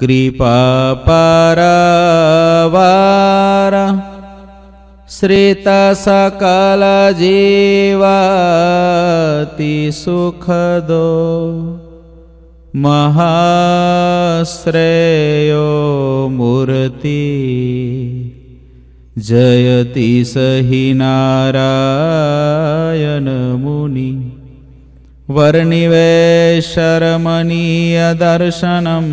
कृपापरवार श्रितसकलजीवति सुखदो महाश्रेयो मूर्ति जयति स हि नारयनमुनि वर्णिवेशरमणीयदर्शनम्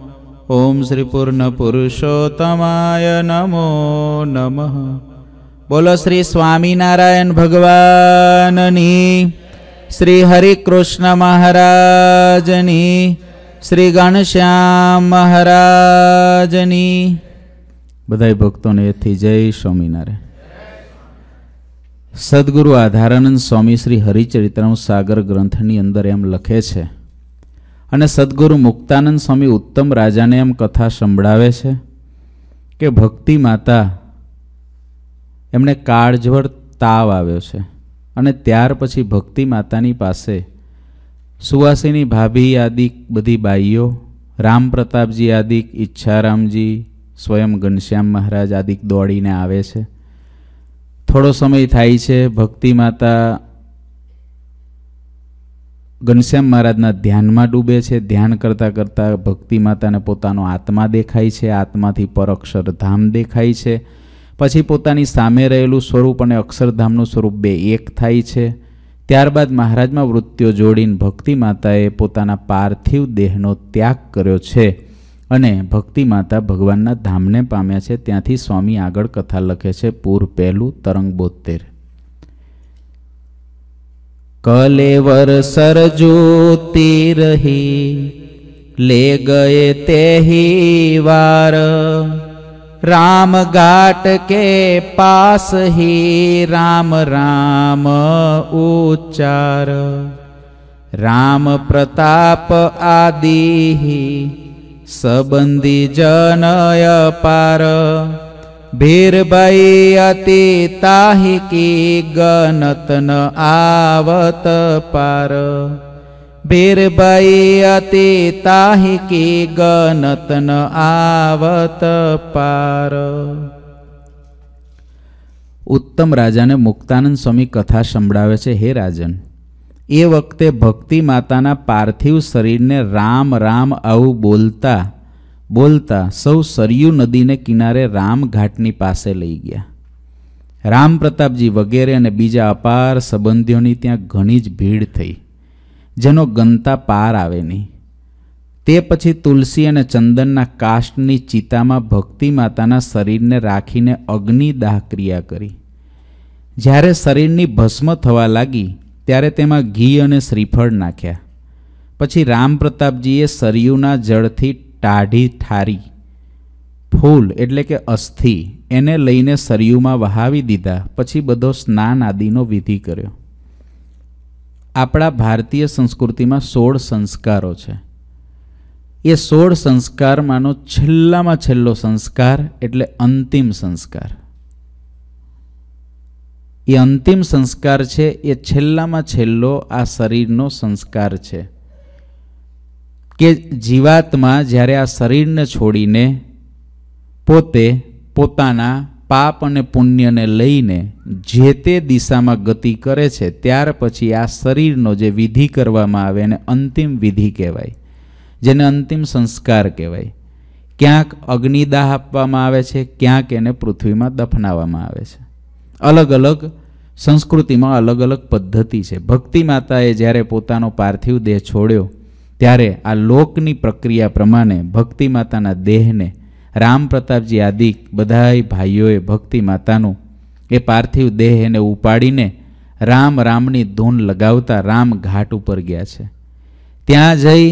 ઓમ શ્રી પૂર્ણ પુરુષોત્તમાય નમો નમઃ બોલો શ્રી સ્વામિનારાયણ ભગવાનની શ્રી હરિકૃષ્ણ મહારાજની શ્રી ગણશ્યામ મહારાજની બધા ભક્તોને એથી જય સ્વામિનારાયણ સદગુરુ આધારાનંદ સ્વામી શ્રી હરિચરિત્રમ સાગર ગ્રંથની અંદર એમ લખે છે અને સદગુરુ મુક્તાનંદ સ્વામી ઉત્તમ રાજાને એમ કથા સંભળાવે છે કે ભક્તિ માતા એમને કાળઝવર તાવ આવ્યો છે અને ત્યાર પછી ભક્તિ માતાની પાસે સુવાસીની ભાભી આદિ બધી બાઈઓ રામ પ્રતાપજી આદિક ઈચ્છારામજી સ્વયં ઘનશ્યામ મહારાજ આદિક દોડીને આવે છે થોડો સમય થાય છે ભક્તિ માતા ઘનશ્યામ મહારાજના ધ્યાનમાં ડૂબે છે ધ્યાન કરતાં કરતાં ભક્તિ માતાને પોતાનો આત્મા દેખાય છે આત્માથી પર અક્ષરધામ દેખાય છે પછી પોતાની સામે રહેલું સ્વરૂપ અને અક્ષરધામનું સ્વરૂપ બે એક થાય છે ત્યારબાદ મહારાજમાં વૃત્તિઓ જોડીને ભક્તિ માતાએ પોતાના પાર્થિવ દેહનો ત્યાગ કર્યો છે અને ભક્તિ માતા ભગવાનના ધામને પામ્યા છે ત્યાંથી સ્વામી આગળ કથા લખે છે પૂર પહેલું તરંગ બોતેર सर वर रही ले गए वार राम घाट के पास ही राम राम राम प्रताप आदि ही संबंधी जनय पार ભેરભાઈ અતિ તાહી કી ગનતન આવત પાર ભેરભાઈ અતિ તાહી કી ગનતન આવત પાર ઉત્તમ રાજાને મુક્તાનંદ સ્વામી કથા સંભળાવે છે હે રાજન એ વખતે ભક્તિ માતાના પાર્થિવ શરીરને રામ રામ આવું બોલતા બોલતા સૌ સરયુ નદીને કિનારે રામઘાટની પાસે લઈ ગયા રામ પ્રતાપજી વગેરે અને બીજા અપાર સંબંધીઓની ત્યાં ઘણી જ ભીડ થઈ જેનો ગંતા પાર આવે નહીં તે પછી તુલસી અને ચંદનના કાષ્ટની ચિતામાં ભક્તિ માતાના શરીરને રાખીને અગ્નિદાહ ક્રિયા કરી જ્યારે શરીરની ભસ્મ થવા લાગી ત્યારે તેમાં ઘી અને શ્રીફળ નાખ્યા પછી રામ પ્રતાપજીએ સરયુના જળથી ટાઢી ઠારી ફૂલ એટલે કે અસ્થિ એને લઈને સરયુમાં વહાવી દીધા પછી બધો સ્નાન આદિનો વિધિ કર્યો આપણા ભારતીય સંસ્કૃતિમાં સોળ સંસ્કારો છે એ સોળ સંસ્કારમાંનો છેલ્લામાં છેલ્લો સંસ્કાર એટલે અંતિમ સંસ્કાર એ અંતિમ સંસ્કાર છે એ છેલ્લામાં છેલ્લો આ શરીરનો સંસ્કાર છે કે જીવાત્મા જ્યારે આ શરીરને છોડીને પોતે પોતાના પાપ અને પુણ્યને લઈને જે તે દિશામાં ગતિ કરે છે ત્યાર પછી આ શરીરનો જે વિધિ કરવામાં આવે એને અંતિમ વિધિ કહેવાય જેને અંતિમ સંસ્કાર કહેવાય ક્યાંક અગ્નિદાહ આપવામાં આવે છે ક્યાંક એને પૃથ્વીમાં દફનાવવામાં આવે છે અલગ અલગ સંસ્કૃતિમાં અલગ અલગ પદ્ધતિ છે ભક્તિ માતાએ જ્યારે પોતાનો પાર્થિવ દેહ છોડ્યો ત્યારે આ લોકની પ્રક્રિયા પ્રમાણે ભક્તિ માતાના દેહને રામ પ્રતાપજી આદિ બધાય ભાઈઓએ ભક્તિ માતાનું એ પાર્થિવ દેહ એને ઉપાડીને રામ રામની ધૂન લગાવતા રામ ઘાટ ઉપર ગયા છે ત્યાં જઈ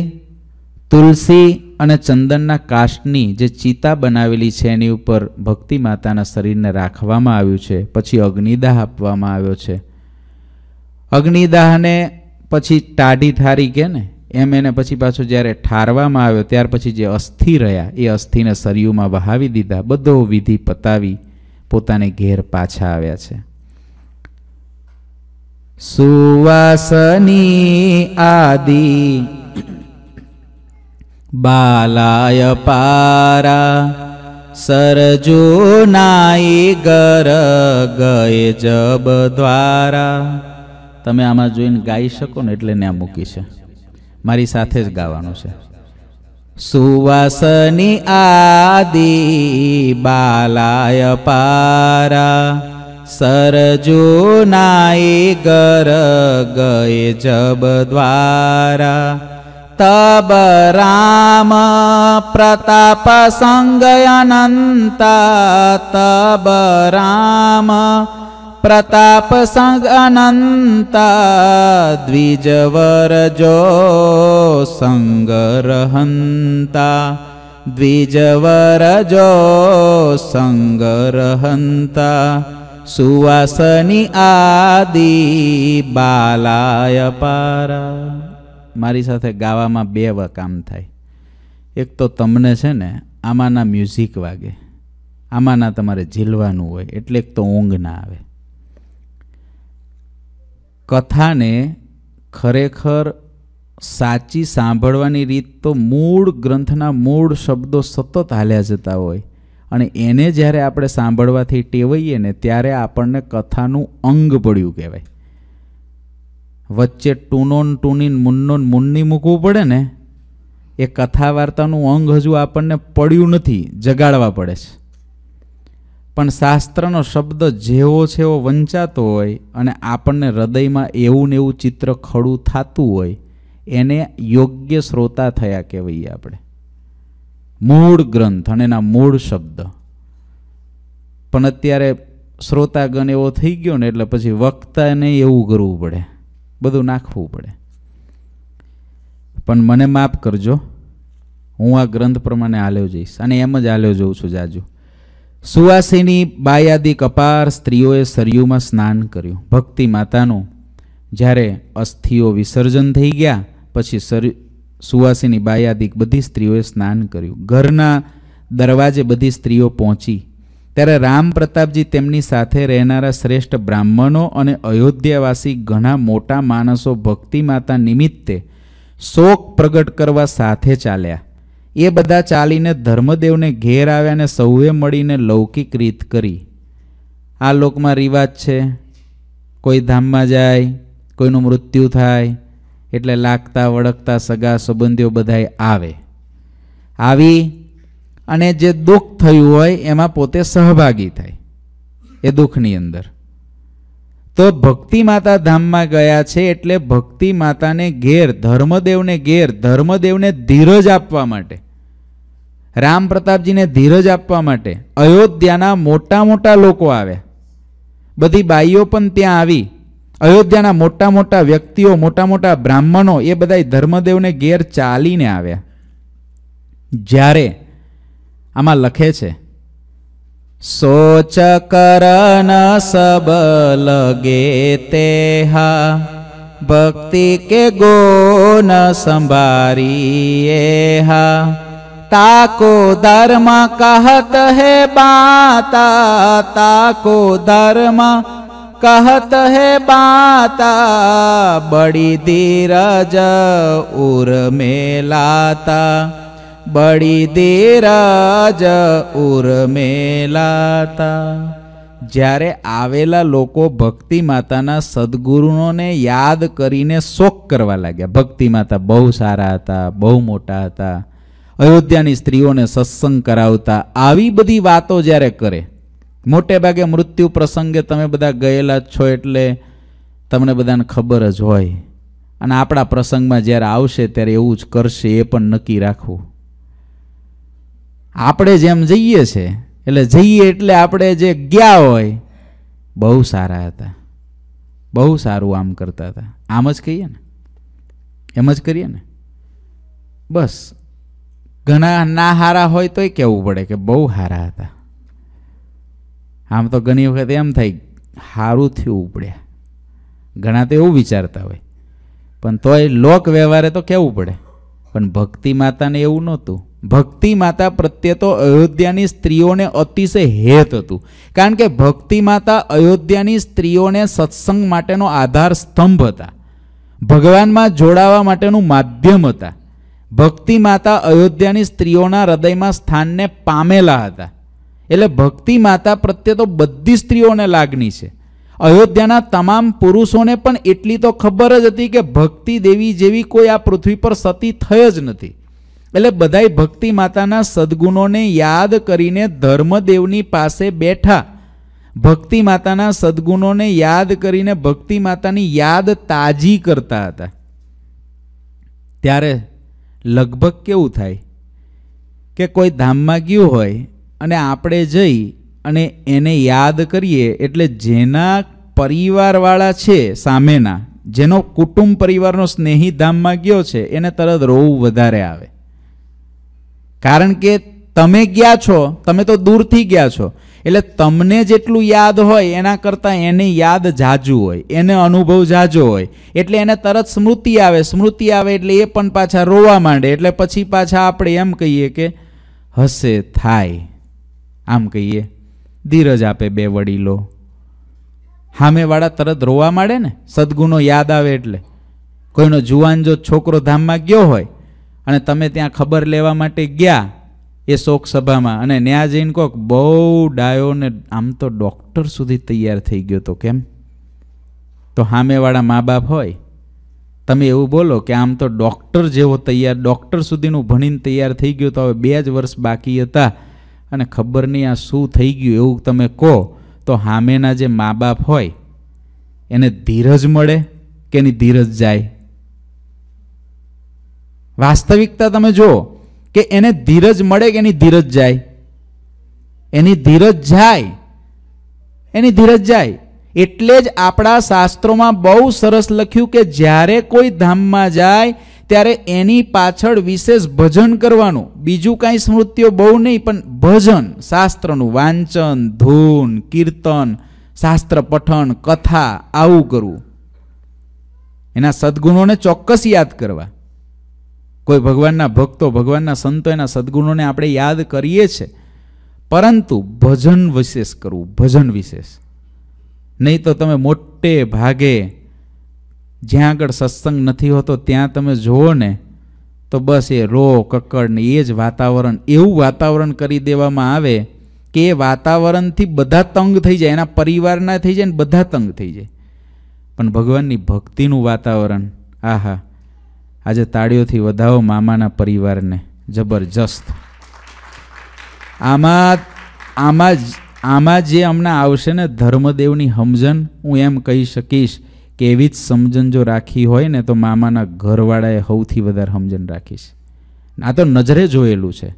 તુલસી અને ચંદનના કાષ્ટની જે ચિતા બનાવેલી છે એની ઉપર ભક્તિ માતાના શરીરને રાખવામાં આવ્યું છે પછી અગ્નિદાહ આપવામાં આવ્યો છે અગ્નિદાહને પછી ટાઢી ઠારી કે ને એમ એને પછી પાછો જ્યારે ઠારવામાં આવ્યો ત્યાર પછી જે અસ્થિ રહ્યા એ અસ્થિને સરયુમાં વહાવી દીધા બધો વિધિ પતાવી પોતાને ઘેર પાછા આવ્યા છે સુવાસની આદિ બાલાય પારા સરજો નાઈ ગર ગય જબ દ્વારા તમે આમાં જોઈને ગાઈ શકો ને એટલે ત્યાં મૂકી છે મારી સાથે જ ગાવાનું છે સુવાસની આદિ બાલાય પારા સરજો નાય ગર ગય જબ દ્વારા तब राम प्रताप संगयनन्ता તબ राम प्रताप संग अनंता द्विजवर जो संग रहंता द्विजवर जो સુવાસની આદિ બાલાય પારા મારી સાથે ગાવામાં બે કામ થાય એક તો તમને છે ને આમાંના મ્યુઝિક વાગે આમાંના તમારે ઝીલવાનું હોય એટલે એક તો ઊંઘ ના આવે કથાને ખરેખર સાચી સાંભળવાની રીત તો મૂળ ગ્રંથના મૂળ શબ્દો સતત હાલ્યા જતા હોય અને એને જ્યારે આપણે સાંભળવાથી ટેવાઈએ ને ત્યારે આપણને કથાનું અંગ પડ્યું કહેવાય વચ્ચે ટૂનોન ટૂનીન મુન્નોન મુન્ની મૂકવું પડે ને એ કથા વાર્તાનું અંગ હજુ આપણને પડ્યું નથી જગાડવા પડે છે પણ શાસ્ત્રનો શબ્દ જેવો છે એવો વંચાતો હોય અને આપણને હૃદયમાં એવું ને એવું ચિત્ર ખડું થતું હોય એને યોગ્ય શ્રોતા થયા કહેવાય આપણે મૂળ ગ્રંથ અને એના મૂળ શબ્દ પણ અત્યારે શ્રોતાગણ એવો થઈ ગયો ને એટલે પછી વક્તાને એવું કરવું પડે બધું નાખવું પડે પણ મને માફ કરજો હું આ ગ્રંથ પ્રમાણે હાલ્યો જઈશ અને એમ જ હાલ્યો જોઉં છું જાજુ સુવાસીની બાયાદી કપાર સ્ત્રીઓએ સરયુમાં સ્નાન કર્યું ભક્તિ માતાનું જ્યારે અસ્થિઓ વિસર્જન થઈ ગયા પછી સર સુવાસીની બાયાદી બધી સ્ત્રીઓએ સ્નાન કર્યું ઘરના દરવાજે બધી સ્ત્રીઓ પહોંચી ત્યારે રામ પ્રતાપજી તેમની સાથે રહેનારા શ્રેષ્ઠ બ્રાહ્મણો અને અયોધ્યાવાસી ઘણા મોટા માણસો ભક્તિ માતા નિમિત્તે શોક પ્રગટ કરવા સાથે ચાલ્યા એ બધા ચાલીને ધર્મદેવને ઘેર આવ્યા અને સૌએ મળીને લૌકિક રીત કરી આ લોકમાં રિવાજ છે કોઈ ધામમાં જાય કોઈનું મૃત્યુ થાય એટલે લાગતા વળગતા સગા સંબંધીઓ બધાય આવે આવી અને જે દુઃખ થયું હોય એમાં પોતે સહભાગી થાય એ દુઃખની અંદર તો ભક્તિ માતા ધામમાં ગયા છે એટલે ભક્તિ માતાને ઘેર ધર્મદેવને ઘેર ધર્મદેવને ધીરજ આપવા માટે રામ પ્રતાપજીને ધીરજ આપવા માટે અયોધ્યાના મોટા મોટા લોકો આવ્યા બધી બાઈઓ પણ ત્યાં આવી અયોધ્યાના મોટા મોટા વ્યક્તિઓ મોટા મોટા બ્રાહ્મણો એ બધા ધર્મદેવને ઘેર ચાલીને આવ્યા જ્યારે આમાં લખે છે सोच सब लगेते भक्ति के गो न हा हा ताको धर्म कहत है बाता ताको धर्म कहत है बाता बड़ी धीरज में लाता બળી દે રાજ ઉર્મેલાતા જ્યારે આવેલા લોકો ભક્તિ માતાના સદગુરુઓને યાદ કરીને શોક કરવા લાગ્યા ભક્તિ માતા બહુ સારા હતા બહુ મોટા હતા અયોધ્યાની સ્ત્રીઓને સત્સંગ કરાવતા આવી બધી વાતો જ્યારે કરે મોટે ભાગે મૃત્યુ પ્રસંગે તમે બધા ગયેલા છો એટલે તમને બધાને ખબર જ હોય અને આપણા પ્રસંગમાં જ્યારે આવશે ત્યારે એવું જ કરશે એ પણ નક્કી રાખવું આપણે જેમ જઈએ છે એટલે જઈએ એટલે આપણે જે ગયા હોય બહુ સારા હતા બહુ સારું આમ કરતા હતા આમ જ કહીએ ને એમ જ કરીએ ને બસ ઘણા ના સારા હોય તોય કહેવું પડે કે બહુ સારા હતા આમ તો ઘણી વખત એમ થાય સારું થયું ઉપડ્યા ઘણા તો એવું વિચારતા હોય પણ તોય લોક વ્યવહારે તો કહેવું પડે પણ ભક્તિ માતાને એવું નહોતું ભક્તિ માતા પ્રત્યે તો અયોધ્યાની સ્ત્રીઓને અતિશય હેત હતું કારણ કે ભક્તિ માતા અયોધ્યાની સ્ત્રીઓને સત્સંગ માટેનો આધાર સ્તંભ હતા ભગવાનમાં જોડાવા માટેનું માધ્યમ હતા ભક્તિ માતા અયોધ્યાની સ્ત્રીઓના હૃદયમાં સ્થાનને પામેલા હતા એટલે ભક્તિ માતા પ્રત્યે તો બધી સ્ત્રીઓને લાગણી છે અયોધ્યાના તમામ પુરુષોને પણ એટલી તો ખબર જ હતી કે ભક્તિ દેવી જેવી કોઈ આ પૃથ્વી પર સતી થઈ જ નથી એટલે બધાય ભક્તિ માતાના સદગુણોને યાદ કરીને ધર્મદેવની પાસે બેઠા ભક્તિ માતાના સદગુણોને યાદ કરીને ભક્તિ માતાની યાદ તાજી કરતા હતા ત્યારે લગભગ કેવું થાય કે કોઈ ધામમાં ગયું હોય અને આપણે જઈ અને એને યાદ કરીએ એટલે જેના પરિવારવાળા છે સામેના જેનો કુટુંબ પરિવારનો સ્નેહી ધામમાં ગયો છે એને તરત રોવું વધારે આવે કારણ કે તમે ગયા છો તમે તો દૂરથી ગયા છો એટલે તમને જેટલું યાદ હોય એના કરતાં એને યાદ જાજુ હોય એને અનુભવ જાજો હોય એટલે એને તરત સ્મૃતિ આવે સ્મૃતિ આવે એટલે એ પણ પાછા રોવા માંડે એટલે પછી પાછા આપણે એમ કહીએ કે હશે થાય આમ કહીએ ધીરજ આપે બે વડીલો સામેવાળા તરત રોવા માંડે ને સદગુનો યાદ આવે એટલે કોઈનો જુવાન જો છોકરો ધામમાં ગયો હોય અને તમે ત્યાં ખબર લેવા માટે ગયા એ શોક સભામાં અને ન્યા જઈને કોક બહુ ડાયો ને આમ તો ડૉક્ટર સુધી તૈયાર થઈ ગયો તો કેમ તો સામેવાળા મા બાપ હોય તમે એવું બોલો કે આમ તો ડૉક્ટર જેવો તૈયાર ડૉક્ટર સુધીનું ભણીને તૈયાર થઈ ગયો તો હવે બે જ વર્ષ બાકી હતા અને ખબર નહીં આ શું થઈ ગયું એવું તમે કહો તો સામેના જે મા બાપ હોય એને ધીરજ મળે કે એની ધીરજ જાય વાસ્તવિકતા તમે જુઓ કે એને ધીરજ મળે કે એની ધીરજ જાય એની ધીરજ જાય એની ધીરજ જાય એટલે જ આપણા શાસ્ત્રોમાં બહુ સરસ લખ્યું કે જ્યારે કોઈ ધામમાં જાય ત્યારે એની પાછળ વિશેષ ભજન કરવાનું બીજું કાંઈ સ્મૃતિઓ બહુ નહીં પણ ભજન શાસ્ત્રનું વાંચન ધૂન કીર્તન શાસ્ત્ર પઠન કથા આવું કરવું એના સદગુણોને ચોક્કસ યાદ કરવા કોઈ ભગવાનના ભક્તો ભગવાનના સંતો એના સદગુણોને આપણે યાદ કરીએ છીએ પરંતુ ભજન વિશેષ કરવું ભજન વિશેષ નહીં તો તમે મોટે ભાગે જ્યાં આગળ સત્સંગ નથી હોતો ત્યાં તમે જુઓ ને તો બસ એ રો કક્કડ ને એ જ વાતાવરણ એવું વાતાવરણ કરી દેવામાં આવે કે એ વાતાવરણથી બધા તંગ થઈ જાય એના પરિવારના થઈ જાય ને બધા તંગ થઈ જાય પણ ભગવાનની ભક્તિનું વાતાવરણ આહા આજે તાળીઓથી વધાવો મામાના પરિવારને જબરજસ્ત આમાં આમાં જ આમાં જે હમણાં આવશે ને ધર્મદેવની સમજણ હું એમ કહી શકીશ કે એવી જ સમજણ જો રાખી હોય ને તો મામાના ઘરવાળાએ સૌથી વધારે સમજણ રાખીશ આ તો નજરે જોયેલું છે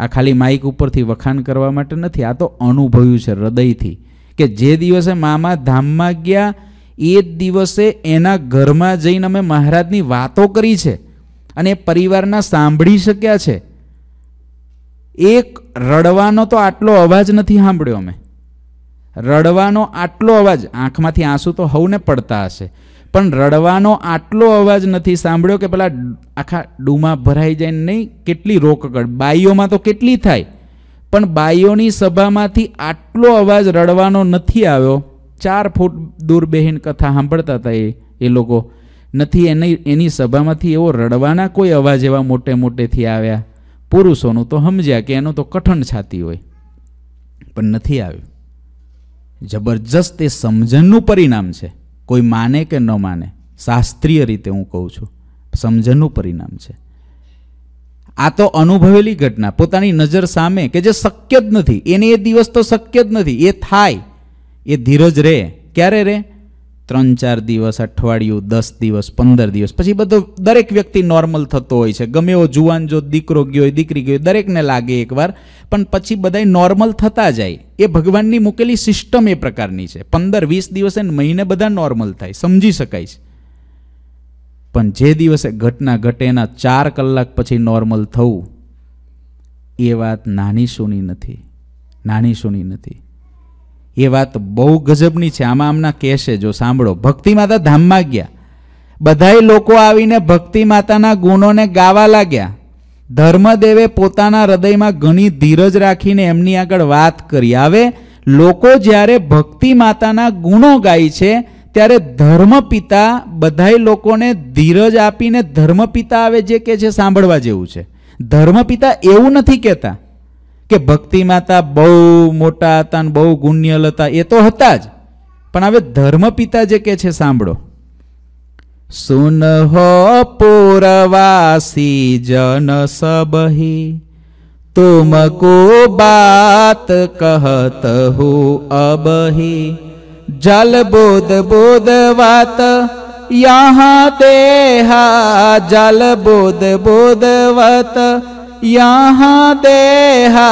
આ ખાલી માઇક ઉપરથી વખાણ કરવા માટે નથી આ તો અનુભવ્યું છે હૃદયથી કે જે દિવસે મામા ધામમાં ગયા એ જ દિવસે એના ઘરમાં જઈને અમે મહારાજની વાતો કરી છે અને પરિવારના સાંભળી શક્યા છે એક રડવાનો તો આટલો અવાજ નથી સાંભળ્યો અમે રડવાનો આટલો અવાજ આંખમાંથી આંસુ તો હવને પડતા હશે પણ રડવાનો આટલો અવાજ નથી સાંભળ્યો કે પેલા આખા ડૂમાં ભરાઈ જાય નહીં કેટલી રોકકડ બાઈઓમાં તો કેટલી થાય પણ બાઈઓની સભામાંથી આટલો અવાજ રડવાનો નથી આવ્યો ચાર ફૂટ દૂર બેહીને કથા સાંભળતા હતા એ એ લોકો નથી એની એની સભામાંથી એવો રડવાના કોઈ અવાજ એવા મોટે મોટેથી આવ્યા પુરુષોનું તો સમજ્યા કે એનો તો કઠણ છાતી હોય પણ નથી આવ્યું જબરજસ્ત એ સમજણનું પરિણામ છે કોઈ માને કે ન માને શાસ્ત્રીય રીતે હું કહું છું સમજણનું પરિણામ છે આ તો અનુભવેલી ઘટના પોતાની નજર સામે કે જે શક્ય જ નથી એને એ દિવસ તો શક્ય જ નથી એ થાય એ ધીરજ રહે ક્યારે રહે ત્રણ ચાર દિવસ અઠવાડિયું દસ દિવસ પંદર દિવસ પછી બધો દરેક વ્યક્તિ નોર્મલ થતો હોય છે ગમે એવો જુવાન જો દીકરો ગયો હોય દીકરી ગયો દરેકને લાગે એકવાર પણ પછી બધાય નોર્મલ થતા જાય એ ભગવાનની મૂકેલી સિસ્ટમ એ પ્રકારની છે પંદર વીસ દિવસે મહિને બધા નોર્મલ થાય સમજી શકાય છે પણ જે દિવસે ઘટના ઘટે એના ચાર કલાક પછી નોર્મલ થવું એ વાત નાની સૂની નથી નાની સૂની નથી એ વાત બહુ ગજબની છે આમાં આમના કહેશે જો સાંભળો ભક્તિ માતા ધામમાં ગયા બધાય લોકો આવીને ભક્તિ માતાના ગુણોને ગાવા લાગ્યા ધર્મદેવે પોતાના હૃદયમાં ઘણી ધીરજ રાખીને એમની આગળ વાત કરી આવે લોકો જ્યારે ભક્તિ માતાના ગુણો ગાય છે ત્યારે ધર્મપિતા બધાય લોકોને ધીરજ આપીને ધર્મપિતા આવે જે કે છે સાંભળવા જેવું છે ધર્મપિતા એવું નથી કહેતા कि भक्ति माता बहु मोटा था बहु गुण्यल था ये तो हताज धर्म पिता जे कह सांभो सुन हो पोरवासी जन सब ही तुमको बात कहत हो अब ही जल बोध बोध बात यहाँ देहा जल बोध बोध बोधवत यहाँ देहा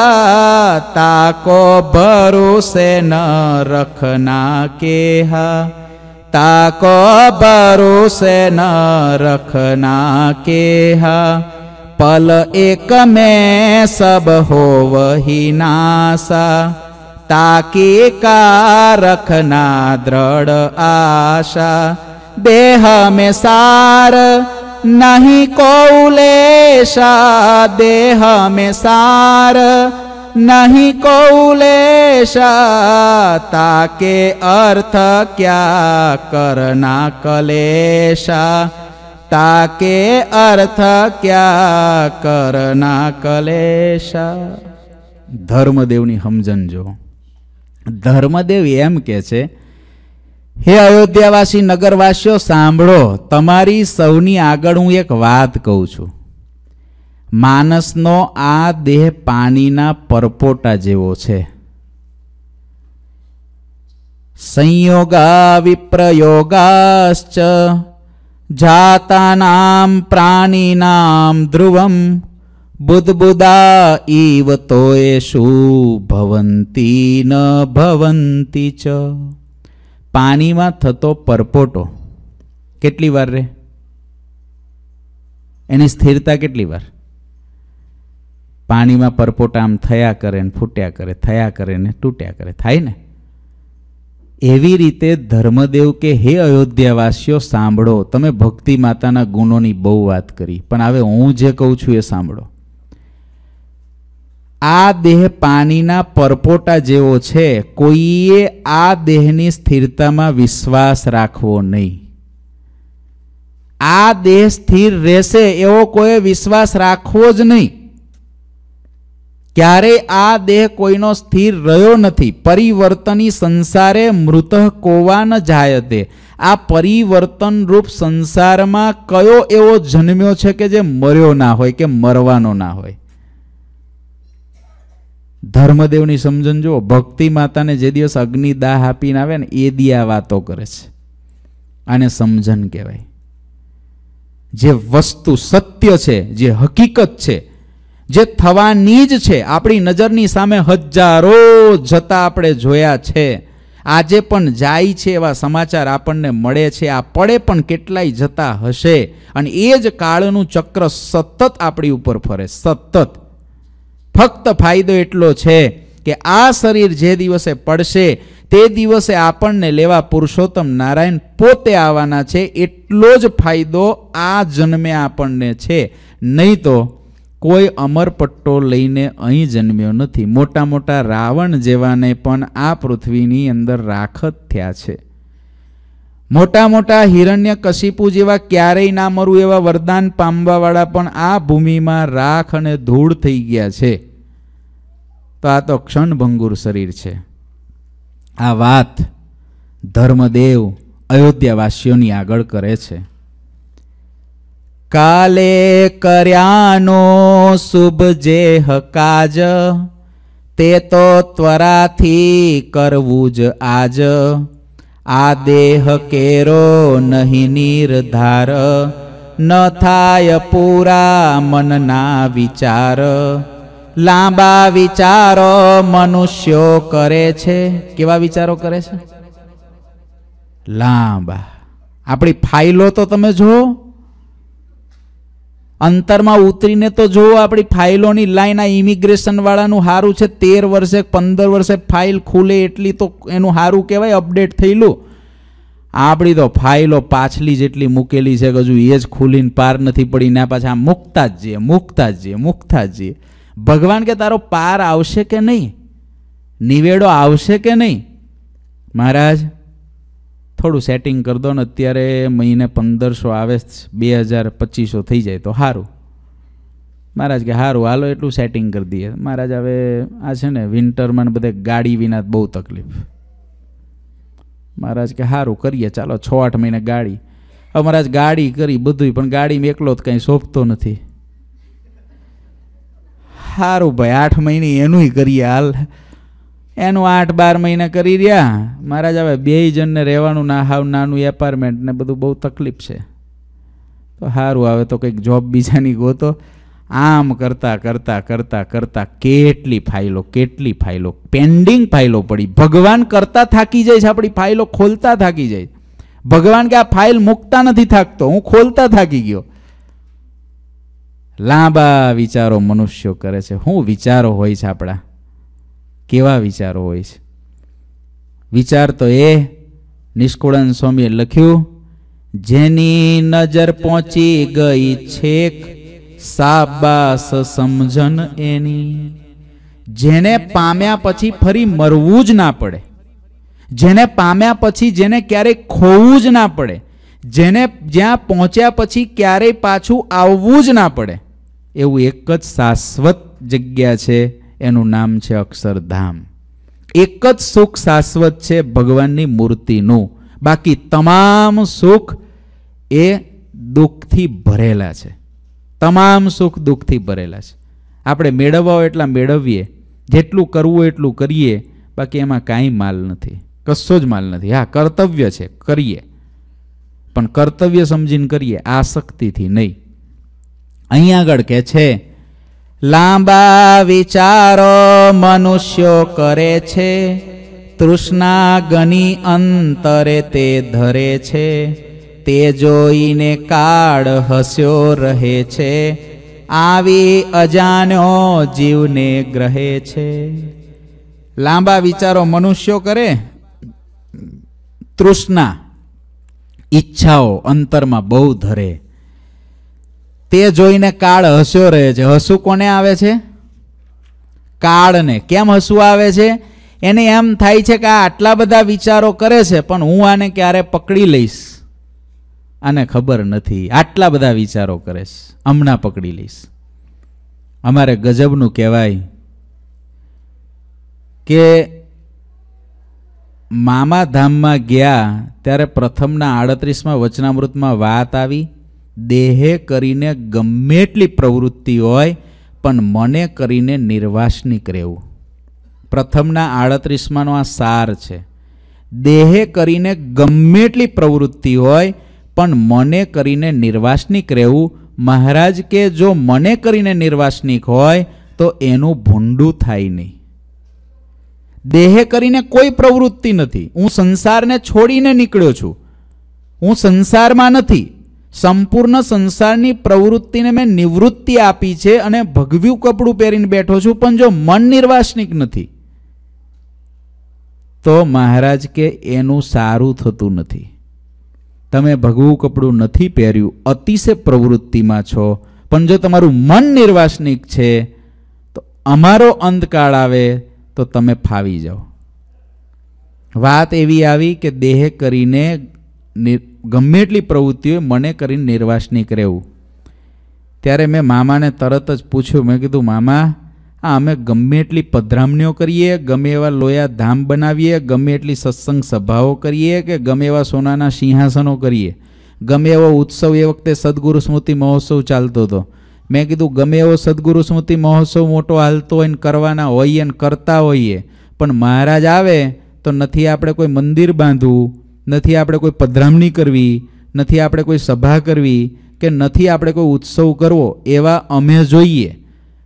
ताको भरोसे न रखना ताको भरोसे न रखना के पल एक में सब हो वही नासा ताके का रखना दृढ़ आशा देह में सार नहीं कौले देह में सार नहीं कौले ताके अर्थ क्या करना कलेशा ताके अर्थ क्या करना કલેશા ધર્મદેવની સમજણ જો ધર્મદેવ એમ કે છે હે અયોધ્યાવાસી નગરવાસીઓ સાંભળો તમારી સૌની આગળ હું એક વાત કહું છું માનસનો આ દેહ પાણીના પરપોટા જેવો છે સંયોગા વિપ્રયોગાશ્ચ જાતાનામ પ્રાણીનામ ધ્રુવમ બુદબુદા ઈવ તોય શું ભવંતી ન ભવંતી ચ પાણીમાં થતો પરપોટો કેટલી વાર રહે એની સ્થિરતા કેટલી વાર પાણીમાં પરપોટા આમ થયા કરે ને ફૂટ્યા કરે થયા કરે ને તૂટ્યા કરે થાય ને એવી રીતે ધર્મદેવ કે હે અયોધ્યાવાસીઓ સાંભળો તમે ભક્તિ માતાના ગુણોની બહુ વાત કરી પણ હવે હું જે કહું છું એ સાંભળો આ દેહ પાણીના પરપોટા જેવો છે કોઈએ આ દેહની સ્થિરતામાં વિશ્વાસ રાખવો નહીં આ દેહ સ્થિર રહેશે એવો કોઈ વિશ્વાસ રાખવો જ નહીં ક્યારેય આ દેહ કોઈનો સ્થિર રહ્યો નથી પરિવર્તની સંસારે મૃત કોવા ન તે આ પરિવર્તનરૂપ સંસારમાં કયો એવો જન્મ્યો છે કે જે મર્યો ના હોય કે મરવાનો ના હોય ધર્મદેવની સમજણ જુઓ ભક્તિ માતાને જે દિવસ અગ્નિ દાહ આપીને આવે ને એ દી આ વાતો કરે છે આને સમજણ કહેવાય જે વસ્તુ સત્ય છે જે હકીકત છે જે થવાની જ છે આપણી નજરની સામે હજારો જતા આપણે જોયા છે આજે પણ જાય છે એવા સમાચાર આપણને મળે છે આ પડે પણ કેટલાય જતા હશે અને એ જ કાળનું ચક્ર સતત આપણી ઉપર ફરે સતત ફક્ત ફાયદો એટલો છે કે આ શરીર જે દિવસે પડશે તે દિવસે આપણને લેવા પુરુષોત્તમ નારાયણ પોતે આવવાના છે એટલો જ ફાયદો આ જન્મે આપણને છે નહીં તો કોઈ અમરપટ્ટો લઈને અહીં જન્મ્યો નથી મોટા મોટા રાવણ જેવાને પણ આ પૃથ્વીની અંદર રાખત થયા છે મોટા મોટા હિરણ્ય કશિપુ જેવા ક્યારેય ના મરું એવા વરદાન પામવાવાળા પણ આ ભૂમિમાં રાખ અને ધૂળ થઈ ગયા છે તો આ તો ક્ષણભંગુર શરીર છે આ વાત ધર્મદેવ અયોધ્યાવાસીઓની આગળ કરે છે કાલે કર્યાનો શુભ જે હકાજ તે તો ત્વરાથી કરવું જ આજ આ દેહ કેરો નહીં નિર્ધાર ન થાય પૂરા મનના વિચાર લાંબા વિચારો મનુષ્યો કરે છે કેવા વિચારો કરે છે લાંબા આપણી ફાઇલો તો તમે જુઓ અંતરમાં ઉતરીને તો જો આપણી ફાઇલોની લાઈન આ ઇમિગ્રેશનવાળાનું સારું છે તેર વર્ષે પંદર વર્ષે ફાઇલ ખુલે એટલી તો એનું સારું કહેવાય અપડેટ થયેલું આપણી તો ફાઇલો પાછલી જેટલી મૂકેલી છે હજુ એ જ ખુલીને પાર નથી પડી ના પાછા મૂકતા જ જઈએ મૂકતા જ જઈએ મૂકતા જ જઈએ ભગવાન કે તારો પાર આવશે કે નહીં નિવેડો આવશે કે નહીં મહારાજ થોડું સેટિંગ કરી દો ને અત્યારે મહિને પંદરસો આવે બે હજાર પચીસો થઈ જાય તો સારું મહારાજ કે સારું હાલો એટલું સેટિંગ કરી દઈએ મહારાજ હવે આ છે ને વિન્ટરમાં ને બધે ગાડી વિના બહુ તકલીફ મહારાજ કે સારું કરીએ ચાલો છ આઠ મહિને ગાડી હવે મહારાજ ગાડી કરી બધું પણ ગાડીમાં એકલો જ કંઈ સોંપતો નથી સારું ભાઈ આઠ મહિને એનું કરીએ હાલ એનું આઠ બાર મહિના કરી રહ્યા મહારાજ હવે બે જણને રહેવાનું ના હાવ નાનું એપાર્ટમેન્ટ ને બધું બહુ તકલીફ છે તો સારું આવે તો કંઈક જોબ બીજાની ગોતો આમ કરતાં કરતાં કરતાં કરતાં કેટલી ફાઇલો કેટલી ફાઇલો પેન્ડિંગ ફાઇલો પડી ભગવાન કરતાં થાકી જાય છે આપણી ફાઇલો ખોલતા થાકી જાય ભગવાન કે આ ફાઇલ મૂકતા નથી થાકતો હું ખોલતા થાકી ગયો લાંબા વિચારો મનુષ્યો કરે છે શું વિચારો હોય છે આપણા કેવા વિચારો હોય છે વિચાર તો એ નિષ્કુળન સ્વામીએ લખ્યું જેની નજર પહોંચી ગઈ છેક સાબાસ સમજન એની જેને પામ્યા પછી ફરી મરવું જ ના પડે જેને પામ્યા પછી જેને ક્યારેય ખોવું જ ના પડે જેને જ્યાં પહોંચ્યા પછી ક્યારેય પાછું આવવું જ ના પડે એવું એક જ શાશ્વત જગ્યા છે એનું નામ છે અક્ષરધામ એક જ સુખ શાશ્વત છે ભગવાનની મૂર્તિનું બાકી તમામ સુખ એ દુઃખથી ભરેલા છે તમામ સુખ દુઃખથી ભરેલા છે આપણે મેળવવા હોય એટલા મેળવીએ જેટલું કરવું એટલું કરીએ બાકી એમાં કાંઈ માલ નથી કશો જ માલ નથી હા કર્તવ્ય છે કરીએ પણ કર્તવ્ય સમજીને કરીએ આ શક્તિથી નહીં અહીં આગળ કહે છે લાંબા વિચારો મનુષ્યો કરે છે તૃષ્ણા ગની અંતરે તે ધરે છે તે જોઈને કાળ હસ્યો રહે છે આવી અજાણ્યો જીવને ગ્રહે છે લાંબા વિચારો મનુષ્યો કરે તૃષ્ણા ઈચ્છાઓ અંતરમાં બહુ ધરે તે જોઈને કાળ હસ્યો રહે છે હસું કોને આવે છે કાળને કેમ હસવું આવે છે એને એમ થાય છે કે આ આટલા બધા વિચારો કરે છે પણ હું આને ક્યારે પકડી લઈશ આને ખબર નથી આટલા બધા વિચારો કરે છે હમણાં પકડી લઈશ અમારે ગજબનું કહેવાય કે મામાધામમાં ગયા ત્યારે પ્રથમના આડત્રીસમાં વચનામૃતમાં વાત આવી દેહે કરીને ગમે એટલી પ્રવૃત્તિ હોય પણ મને કરીને નિર્વાસનિક રહેવું પ્રથમના આડત્રીસમાંનો આ સાર છે દેહે કરીને ગમે એટલી પ્રવૃત્તિ હોય પણ મને કરીને નિર્વાસનિક રહેવું મહારાજ કે જો મને કરીને નિર્વાસનિક હોય તો એનું ભૂંડું થાય નહીં દેહે કરીને કોઈ પ્રવૃત્તિ નથી હું સંસારને છોડીને નીકળ્યો છું હું સંસારમાં નથી સંપૂર્ણ સંસારની પ્રવૃત્તિને મેં નિવૃત્તિ આપી છે અને ભગવ્યું કપડું પહેરીને બેઠો છું પણ જો મન નિર્વાસનિક નથી તો મહારાજ કે એનું સારું થતું નથી તમે ભગવું કપડું નથી પહેર્યું અતિશય પ્રવૃત્તિમાં છો પણ જો તમારું મન નિર્વાસનિક છે તો અમારો અંધકાળ આવે તો તમે ફાવી જાઓ વાત એવી આવી કે દેહ કરીને ગમે એટલી પ્રવૃત્તિઓ મને કરીને નિર્વાસનિક રહેવું ત્યારે મેં મામાને તરત જ પૂછ્યું મેં કીધું મામા આ અમે ગમે એટલી પધરામણીઓ કરીએ ગમે એવા લોયા ધામ બનાવીએ ગમે એટલી સત્સંગ સભાઓ કરીએ કે ગમે એવા સોનાના સિંહાસનો કરીએ ગમે એવો ઉત્સવ એ વખતે સદગુરુ સ્મૃતિ મહોત્સવ ચાલતો હતો મેં કીધું ગમે એવો સદગુરુ સ્મૃતિ મહોત્સવ મોટો હાલતો હોય ને કરવાના હોઈએ ને કરતા હોઈએ પણ મહારાજ આવે તો નથી આપણે કોઈ મંદિર બાંધવું નથી આપણે કોઈ પધરામણી કરવી નથી આપણે કોઈ સભા કરવી કે નથી આપણે કોઈ ઉત્સવ કરવો એવા અમે જોઈએ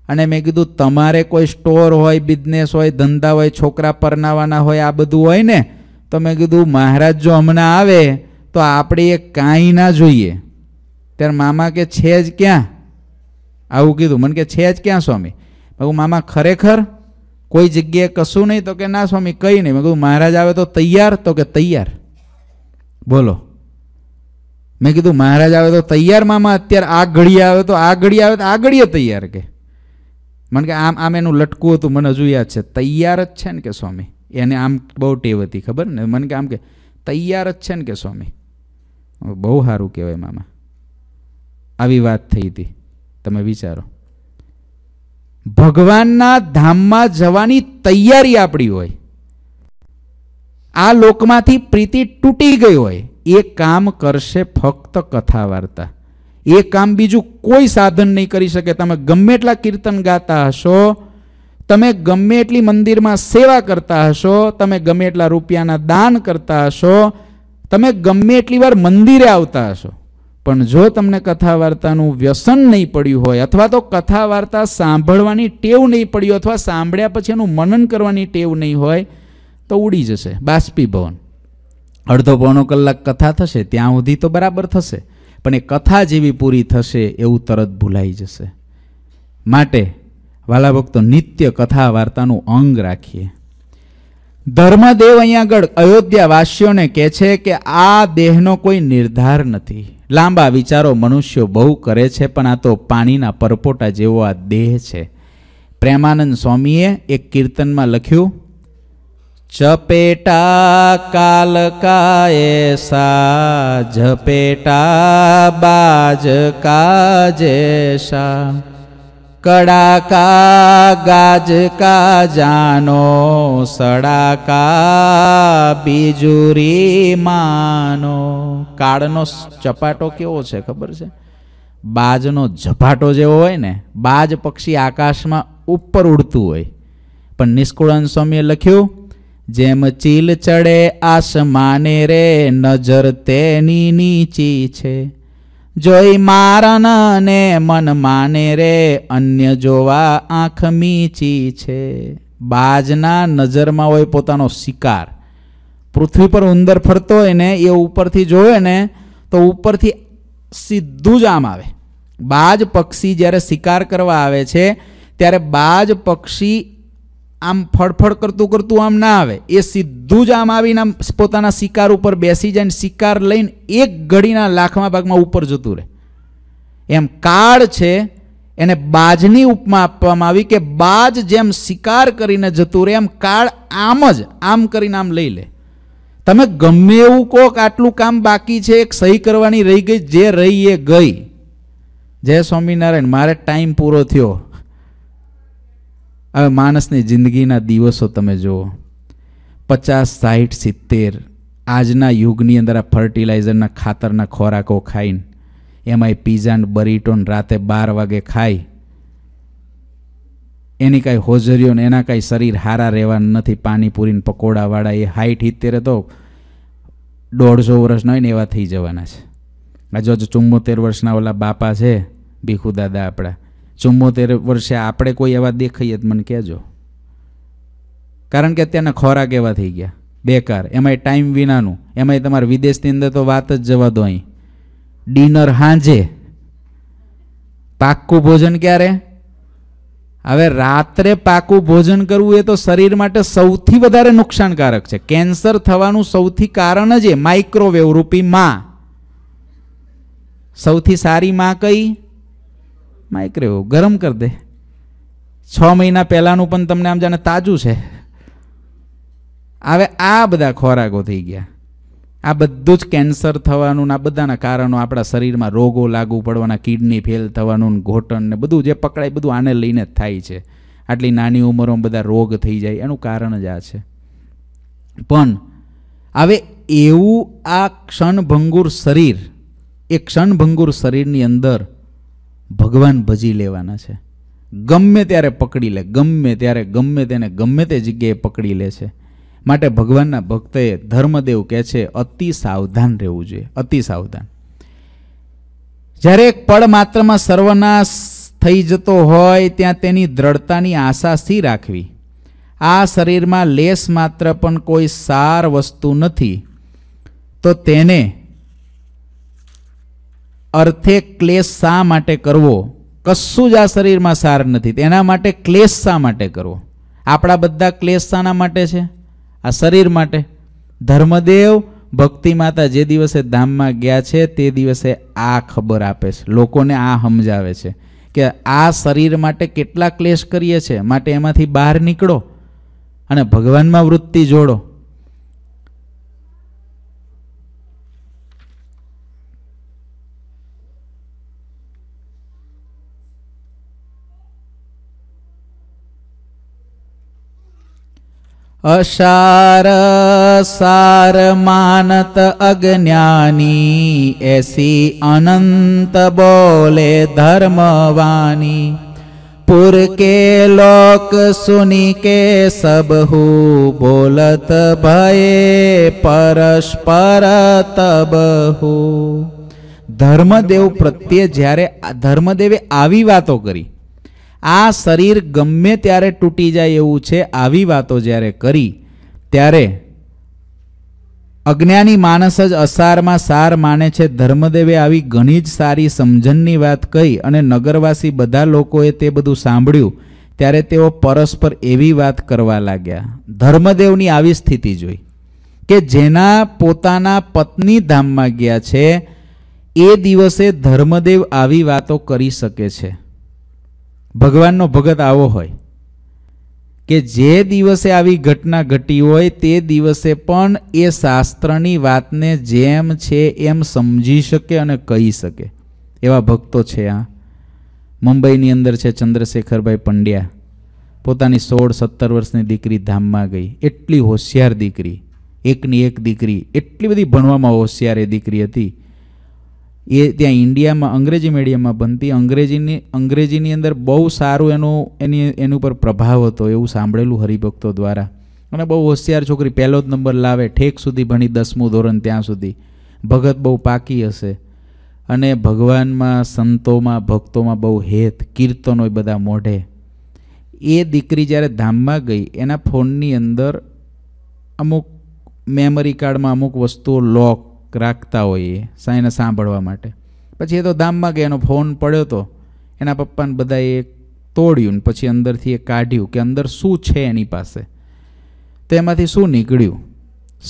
અને મેં કીધું તમારે કોઈ સ્ટોર હોય બિઝનેસ હોય ધંધા હોય છોકરા પરનાવાના હોય આ બધું હોય ને તો મેં કીધું મહારાજ જો હમણાં આવે તો આપણે એ કાંઈ ના જોઈએ ત્યારે મામા કે છે જ ક્યાં આવું કીધું મને કે છે જ ક્યાં સ્વામી મેં મામા ખરેખર કોઈ જગ્યાએ કશું નહીં તો કે ના સ્વામી કંઈ નહીં મેં કીધું મહારાજ આવે તો તૈયાર તો કે તૈયાર બોલો મેં કીધું મહારાજ આવે તો તૈયાર મામા અત્યારે આ ઘડી આવે તો આ ઘડી આવે તો આ ઘડીએ તૈયાર કે મને કે આમ આમ એનું લટકું હતું મને હજુ યાદ છે તૈયાર જ છે ને કે સ્વામી એને આમ બહુ ટેવ હતી ખબર ને મને કે આમ કે તૈયાર જ છે ને કે સ્વામી બહુ સારું કહેવાય મામા આવી વાત થઈ હતી તમે વિચારો ભગવાનના ધામમાં જવાની તૈયારી આપણી હોય આ લોકમાંથી પ્રીતિ તૂટી ગઈ હોય એ કામ કરશે ફક્ત કથા વાર્તા એ કામ બીજું કોઈ સાધન નહીં કરી શકે તમે ગમે એટલા કીર્તન ગાતા હશો તમે ગમે એટલી મંદિરમાં સેવા કરતા હશો તમે ગમે એટલા રૂપિયાના દાન કરતા હશો તમે ગમે એટલી વાર મંદિરે આવતા હશો પણ જો તમને કથા વાર્તાનું વ્યસન નહીં પડ્યું હોય અથવા તો કથા વાર્તા સાંભળવાની ટેવ નહીં પડી અથવા સાંભળ્યા પછી એનું મનન કરવાની ટેવ નહીં હોય તો ઉડી જશે બાષ્પીભવન અડધો પોણો કલાક કથા થશે ત્યાં સુધી તો બરાબર થશે પણ એ કથા જેવી પૂરી થશે એવું તરત ભૂલાઈ જશે માટે વાલા ભક્તો નિત્ય કથા વાર્તાનું અંગ રાખીએ ધર્મદેવ અહીંયા આગળ અયોધ્યા વાસીઓને કહે છે કે આ દેહનો કોઈ નિર્ધાર નથી લાંબા વિચારો મનુષ્યો બહુ કરે છે પણ આ તો પાણીના પરપોટા જેવો આ દેહ છે પ્રેમાનંદ સ્વામીએ એક કીર્તનમાં લખ્યું ચપેટા કાલકાએ સા ઝપેટા બાજ કાજે સા કડાકા ગાજકા જાનો સડાકા બીજુરી માનો કાળનો ચપાટો કેવો છે ખબર છે બાજનો ઝપાટો જેવો હોય ને બાજ પક્ષી આકાશમાં ઉપર ઉડતું હોય પણ નિષ્કુળાન સ્વામીએ લખ્યું જેમ ચીલ ચડે આસમાને રે નજર તેની નીચી છે જોઈ મારન ને મન માને રે અન્ય જોવા આંખ મીચી છે બાજના નજરમાં હોય પોતાનો શિકાર પૃથ્વી પર ઉંદર ફરતો હોય ને એ ઉપરથી જોવે ને તો ઉપરથી સીધું જ આમ આવે બાજ પક્ષી જ્યારે શિકાર કરવા આવે છે ત્યારે બાજ પક્ષી આમ ફળફળ કરતું કરતું આમ ના આવે એ સીધું જ આમ આવીને આમ પોતાના શિકાર ઉપર બેસી જાય ને શિકાર લઈને એક ઘડીના લાખમાં ભાગમાં ઉપર જતું રહે એમ કાળ છે એને બાજની ઉપમા આપવામાં આવી કે બાજ જેમ શિકાર કરીને જતું રહે એમ કાળ આમ જ આમ કરીને આમ લઈ લે તમે ગમે એવું કહો કે આટલું કામ બાકી છે એક સહી કરવાની રહી ગઈ જે રહી એ ગઈ જય સ્વામિનારાયણ મારે ટાઈમ પૂરો થયો હવે માણસની જિંદગીના દિવસો તમે જુઓ પચાસ સાઠ સિત્તેર આજના યુગની અંદર આ ફર્ટિલાઇઝરના ખાતરના ખોરાકો ખાઈને એમાંય પીઝા ને બરીટોન રાતે બાર વાગે ખાય એની કાંઈ હોજરીઓ ને એના કાંઈ શરીર હારા રહેવાનું નથી પાણીપુરીને પકોડાવાળા એ હાઈટ ઇત્તેરે તો દોઢસો વર્ષના હોય ને એવા થઈ જવાના છે આ જો ચુમ્મોતેર વર્ષના ઓલા બાપા છે ભીખુ દાદા આપણા ચુમ્મોતેર વર્ષે આપણે કોઈ એવા દેખાઈએ મને કહેજો કારણ કે અત્યારના ખોરાક એવા થઈ ગયા બેકાર એમાંય ટાઈમ વિનાનું એમાંય તમારે વિદેશની અંદર તો વાત જ જવા દો અહીં ડિનર હાંજે પાક્કું ભોજન ક્યારે હવે રાત્રે પાકું ભોજન કરવું એ તો શરીર માટે સૌથી વધારે નુકસાનકારક છે કેન્સર થવાનું સૌથી કારણ જ એ માઇક્રોવેવ રૂપી માં સૌથી સારી માં કઈ માઇક્રેવ ગરમ કરી દે છ મહિના પહેલાંનું પણ તમને આમ જાણે તાજું છે હવે આ બધા ખોરાકો થઈ ગયા આ બધું જ કેન્સર થવાનું આ બધાના કારણો આપણા શરીરમાં રોગો લાગુ પડવાના કિડની ફેલ થવાનું ઘોટણ ને બધું જે પકડાય બધું આને લઈને જ થાય છે આટલી નાની ઉંમરોમાં બધા રોગ થઈ જાય એનું કારણ જ આ છે પણ હવે એવું આ ક્ષણભંગુર શરીર એ ક્ષણભંગુર શરીરની અંદર ભગવાન ભજી લેવાના છે ગમે ત્યારે પકડી લે ગમે ત્યારે ગમે તેને ગમે તે જગ્યાએ પકડી લે છે માટે ભગવાનના ભક્તએ ધર્મદેવ કહે છે અતિ સાવધાન રહેવું જોઈએ અતિ સાવધાન જ્યારે એક પળ માત્રમાં સર્વનાશ થઈ જતો હોય ત્યાં તેની દ્રઢતાની આશા શી રાખવી આ શરીરમાં લેસ માત્ર પણ કોઈ સાર વસ્તુ નથી તો તેને અર્થે ક્લેશ શા માટે કરવો કશું જ આ શરીરમાં સાર નથી તેના માટે ક્લેશ શા માટે કરવો આપણા બધા ક્લેશ શાના માટે છે આ શરીર માટે ધર્મદેવ ભક્તિ માતા જે દિવસે ધામમાં ગયા છે તે દિવસે આ ખબર આપે છે લોકોને આ સમજાવે છે કે આ શરીર માટે કેટલા ક્લેશ કરીએ છીએ માટે એમાંથી બહાર નીકળો અને ભગવાનમાં વૃત્તિ જોડો અશાર સાર માનત અજ્ઞાની એસી અનંત બોલે ધર્મવાની પુર કે લોક सुनी के सबहु बोलत भये પરસ્પર તબહુ ધર્મદેવ પ્રત્યે જ્યારે ધર્મદેવે આવી વાતો કરી આ શરીર ગમે ત્યારે તૂટી જાય એવું છે આવી વાતો જ્યારે કરી ત્યારે અજ્ઞાની માણસ જ અસારમાં સાર માને છે ધર્મદેવે આવી ઘણી જ સારી સમજણની વાત કહી અને નગરવાસી બધા લોકોએ તે બધું સાંભળ્યું ત્યારે તેઓ પરસ્પર એવી વાત કરવા લાગ્યા ધર્મદેવની આવી સ્થિતિ જોઈ કે જેના પોતાના પત્ની ધામમાં ગયા છે એ દિવસે ધર્મદેવ આવી વાતો કરી શકે છે ભગવાનનો ભગત આવો હોય કે જે દિવસે આવી ઘટના ઘટી હોય તે દિવસે પણ એ શાસ્ત્રની વાતને જેમ છે એમ સમજી શકે અને કહી શકે એવા ભક્તો છે આ મુંબઈની અંદર છે ચંદ્રશેખરભાઈ પંડ્યા પોતાની સોળ સત્તર વર્ષની દીકરી ધામમાં ગઈ એટલી હોશિયાર દીકરી એકની એક દીકરી એટલી બધી ભણવામાં હોશિયાર એ દીકરી હતી એ ત્યાં ઇન્ડિયામાં અંગ્રેજી મીડિયમમાં બનતી અંગ્રેજીની અંગ્રેજીની અંદર બહુ સારું એનું એની એની ઉપર પ્રભાવ હતો એવું સાંભળેલું હરિભક્તો દ્વારા અને બહુ હોશિયાર છોકરી પહેલો જ નંબર લાવે ઠેક સુધી ભણી દસમું ધોરણ ત્યાં સુધી ભગત બહુ પાકી હશે અને ભગવાનમાં સંતોમાં ભક્તોમાં બહુ હેત કીર્તનો એ બધા મોઢે એ દીકરી જ્યારે ધામમાં ગઈ એના ફોનની અંદર અમુક મેમરી કાર્ડમાં અમુક વસ્તુઓ લોક રાખતા હોઈએ એને સાંભળવા માટે પછી એ તો ધામમાં ગયા એનો ફોન પડ્યો તો એના પપ્પાને બધાએ તોડ્યું ને પછી અંદરથી એ કાઢ્યું કે અંદર શું છે એની પાસે તેમાંથી શું નીકળ્યું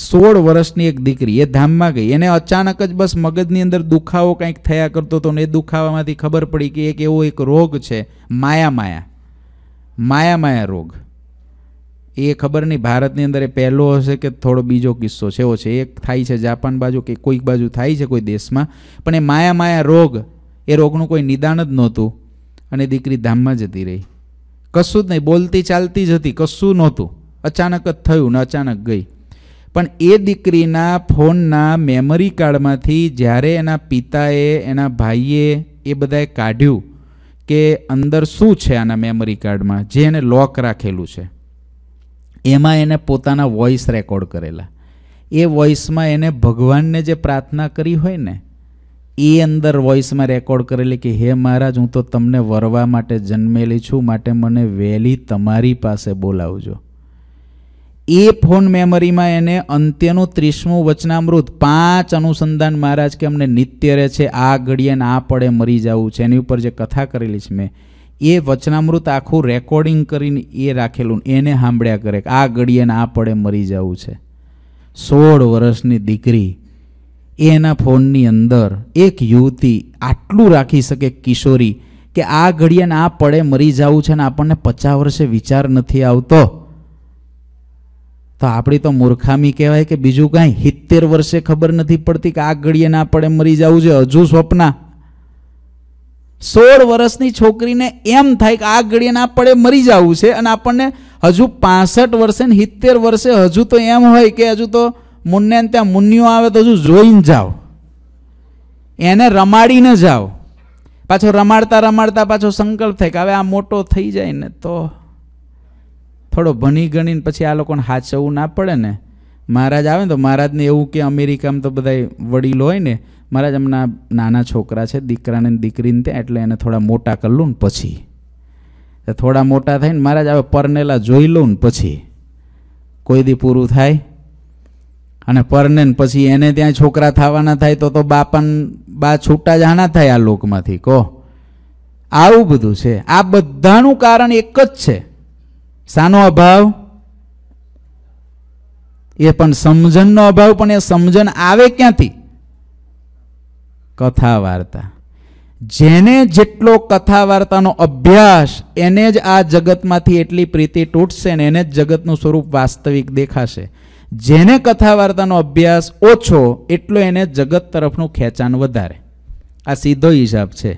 સોળ વર્ષની એક દીકરી એ ધામમાં ગઈ એને અચાનક જ બસ મગજની અંદર દુખાવો કંઈક થયા કરતો હતો ને એ દુખાવામાંથી ખબર પડી કે એક એવો એક રોગ છે માયા માયા માયા માયા રોગ એ ખબર નહીં ભારતની અંદર એ પહેલો હશે કે થોડો બીજો કિસ્સો છે એવો છે એક થાય છે જાપાન બાજુ કે કોઈક બાજુ થાય છે કોઈ દેશમાં પણ એ માયા માયા રોગ એ રોગનું કોઈ નિદાન જ નહોતું અને દીકરી ધામમાં જતી રહી કશું જ નહીં બોલતી ચાલતી જ હતી કશું નહોતું અચાનક જ થયું ને અચાનક ગઈ પણ એ દીકરીના ફોનના મેમરી કાર્ડમાંથી જ્યારે એના પિતાએ એના ભાઈએ એ બધાએ કાઢ્યું કે અંદર શું છે આના મેમરી કાર્ડમાં જે એને લોક રાખેલું છે એમાં એને પોતાના વોઇસ રેકોર્ડ કરેલા એ વોઇસમાં એને ભગવાનને જે પ્રાર્થના કરી હોય ને એ અંદર વોઇસમાં રેકોર્ડ કરેલી કે હે મહારાજ હું તો તમને વરવા માટે જન્મેલી છું માટે મને વહેલી તમારી પાસે બોલાવજો એ ફોન મેમરીમાં એને અંત્યનું ત્રીસમું વચનામૃત પાંચ અનુસંધાન મહારાજ કે અમને નિત્ય રહે છે આ ઘડીએ આ પડે મરી જવું છે એની ઉપર જે કથા કરેલી છે મેં એ વચનામૃત આખું રેકોર્ડિંગ કરીને એ રાખેલું એને સાંભળ્યા કરે કે આ ઘડીએ આ પડે મરી જવું છે સોળ વર્ષની દીકરી એના ફોનની અંદર એક યુવતી આટલું રાખી શકે કિશોરી કે આ ઘડીએ આ પડે મરી જવું છે ને આપણને પચાસ વર્ષે વિચાર નથી આવતો તો આપણી તો મૂર્ખામી કહેવાય કે બીજું કાંઈ સિત્તેર વર્ષે ખબર નથી પડતી કે આ ઘડીએ ના પડે મરી જવું છે હજુ સ્વપ્ના સોળ વર્ષની છોકરીને એમ થાય કે આ ઘડીએ ના પડે મરી જવું છે અને આપણને હજુ પાસઠ વર્ષે ને સિત્તેર વર્ષે હજુ તો એમ હોય કે હજુ તો મુન્ને ત્યાં મુન્નીઓ આવે તો હજુ જોઈને જાઓ એને રમાડીને જાઓ પાછો રમાડતા રમાડતા પાછો સંકલ્પ થાય કે હવે આ મોટો થઈ જાય ને તો થોડો ભણી ગણીને પછી આ લોકોને હાચવવું ના પડે ને મહારાજ આવે ને તો મહારાજને એવું કે અમેરિકામાં તો બધા વડીલો હોય ને મારા જ એમના નાના છોકરા છે દીકરાને દીકરીને ત્યાં એટલે એને થોડા મોટા કરી લઉં ને પછી થોડા મોટા થઈને મારા જ હવે પરનેલા જોઈ લઉં ને પછી કોઈ દી પૂરું થાય અને પરને પછી એને ત્યાં છોકરા થવાના થાય તો તો બાપન બા છૂટા જાણા થાય આ લોકમાંથી કહો આવું બધું છે આ બધાનું કારણ એક જ છે શાનો અભાવ એ પણ સમજણનો અભાવ પણ એ સમજણ આવે ક્યાંથી કથા વાર્તા જેને જેટલો કથા વાર્તાનો અભ્યાસ એને જ આ જગતમાંથી એટલી પ્રીતિ તૂટશે ને એને જ જગતનું સ્વરૂપ વાસ્તવિક દેખાશે જેને કથા વાર્તાનો અભ્યાસ ઓછો એટલો એને જગત તરફનું ખેંચાણ વધારે આ સીધો હિસાબ છે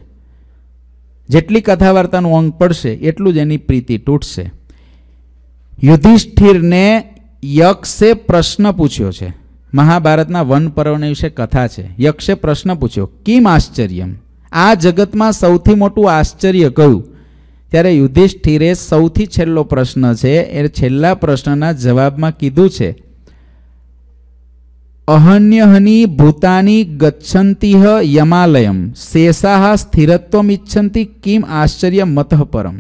જેટલી કથા વાર્તાનું અંગ પડશે એટલું જ એની પ્રીતિ તૂટશે યુધિષ્ઠિરને યક્ષે પ્રશ્ન પૂછ્યો છે મહાભારતના વન પર્વને વિશે કથા છે યક્ષે પ્રશ્ન પૂછ્યો કિમ આશ્ચર્યમ આ જગતમાં સૌથી મોટું આશ્ચર્ય કયું ત્યારે યુધિષ્ઠિરે સૌથી છેલ્લો પ્રશ્ન છે એ છેલ્લા પ્રશ્નના જવાબમાં કીધું છે અહન્યહની ભૂતાની ગચ્છંતિહ યમાલયમ શેષાહ સ્થિરત્વમ ઇચ્છંતિ કિમ આશ્ચર્ય મતઃ પરમ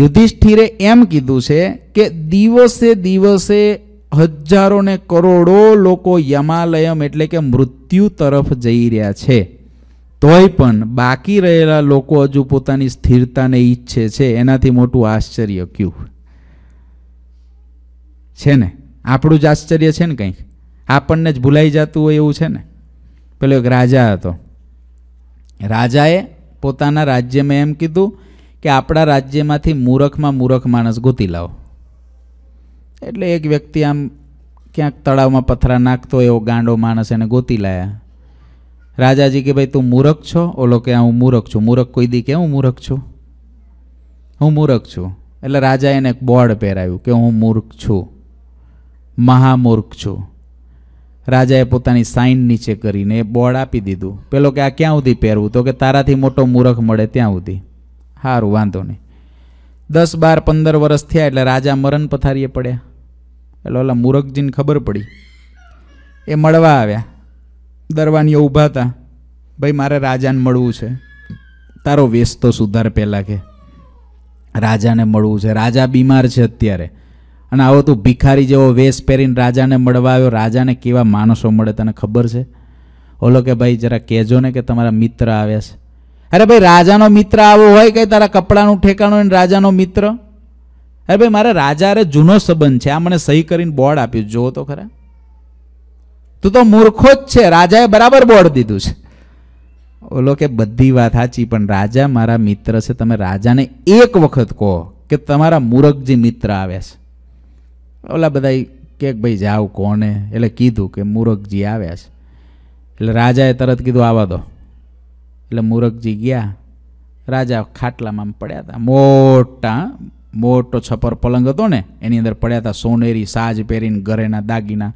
યુધિષ્ઠિરે એમ કીધું છે કે દિવસે દિવસે હજારો ને કરોડો લોકો યમાલયમ એટલે કે મૃત્યુ તરફ જઈ રહ્યા છે તોય પણ બાકી રહેલા લોકો હજુ પોતાની સ્થિરતાને ઈચ્છે છે એનાથી મોટું આશ્ચર્ય ક્યું છે ને આપણું જ આશ્ચર્ય છે ને કંઈક આપણને જ ભૂલાઈ જતું હોય એવું છે ને પેલો એક રાજા હતો રાજાએ પોતાના રાજ્યમાં એમ કીધું કે આપણા રાજ્યમાંથી મૂરખમાં મૂરખ માણસ ગોતી લાવો એટલે એક વ્યક્તિ આમ ક્યાંક તળાવમાં પથરા નાખતો એવો ગાંડો માણસ એને ગોતી લાયા રાજાજી કે ભાઈ તું મૂરખ છો ઓલો કે હું મૂરખ છું મૂરખ કોઈ દી કે હું મૂરખ છું હું મૂરખ છું એટલે રાજા એને એક બોર્ડ પહેરાવ્યું કે હું મૂર્ખ છું મહામૂર્ખ છું રાજાએ પોતાની સાઈન નીચે કરીને એ બોર્ડ આપી દીધું પેલો કે આ ક્યાં સુધી પહેરવું તો કે તારાથી મોટો મૂરખ મળે ત્યાં સુધી સારું વાંધો નહીં દસ બાર પંદર વર્ષ થયા એટલે રાજા મરણ પથારીએ પડ્યા એટલે ઓલા મુરગજીને ખબર પડી એ મળવા આવ્યા દરવાનીઓ ઊભા હતા ભાઈ મારે રાજાને મળવું છે તારો વેસ તો સુધાર પહેલાં કે રાજાને મળવું છે રાજા બીમાર છે અત્યારે અને આવો તું ભિખારી જેવો વેસ પહેરીને રાજાને મળવા આવ્યો રાજાને કેવા માણસો મળે તને ખબર છે ઓલો કે ભાઈ જરા કહેજો ને કે તમારા મિત્ર આવ્યા છે અરે ભાઈ રાજાનો મિત્ર આવો હોય કે તારા કપડાનું ઠેકાણું હોય ને રાજાનો મિત્ર અરે ભાઈ મારા રાજા અરે જૂનો સંબંધ છે આ મને સહી કરીને બોર્ડ આપ્યું જુઓ તો ખરા તું તો મૂર્ખો જ છે રાજાએ બરાબર બોર્ડ દીધું છે ઓલો કે બધી વાત સાચી પણ રાજા મારા મિત્ર છે તમે રાજાને એક વખત કહો કે તમારા મૂરખજી મિત્ર આવ્યા છે ઓલા બધા કે ભાઈ જાવ કોને એટલે કીધું કે મૂરખજી આવ્યા છે એટલે રાજાએ તરત કીધું આવા દો એટલે મૂરખજી ગયા રાજા ખાટલામાં પડ્યા હતા મોટા મોટો છપર પલંગ હતો ને એની અંદર પડ્યા હતા સોનેરી સાજ પહેરીને ઘરેના દાગીના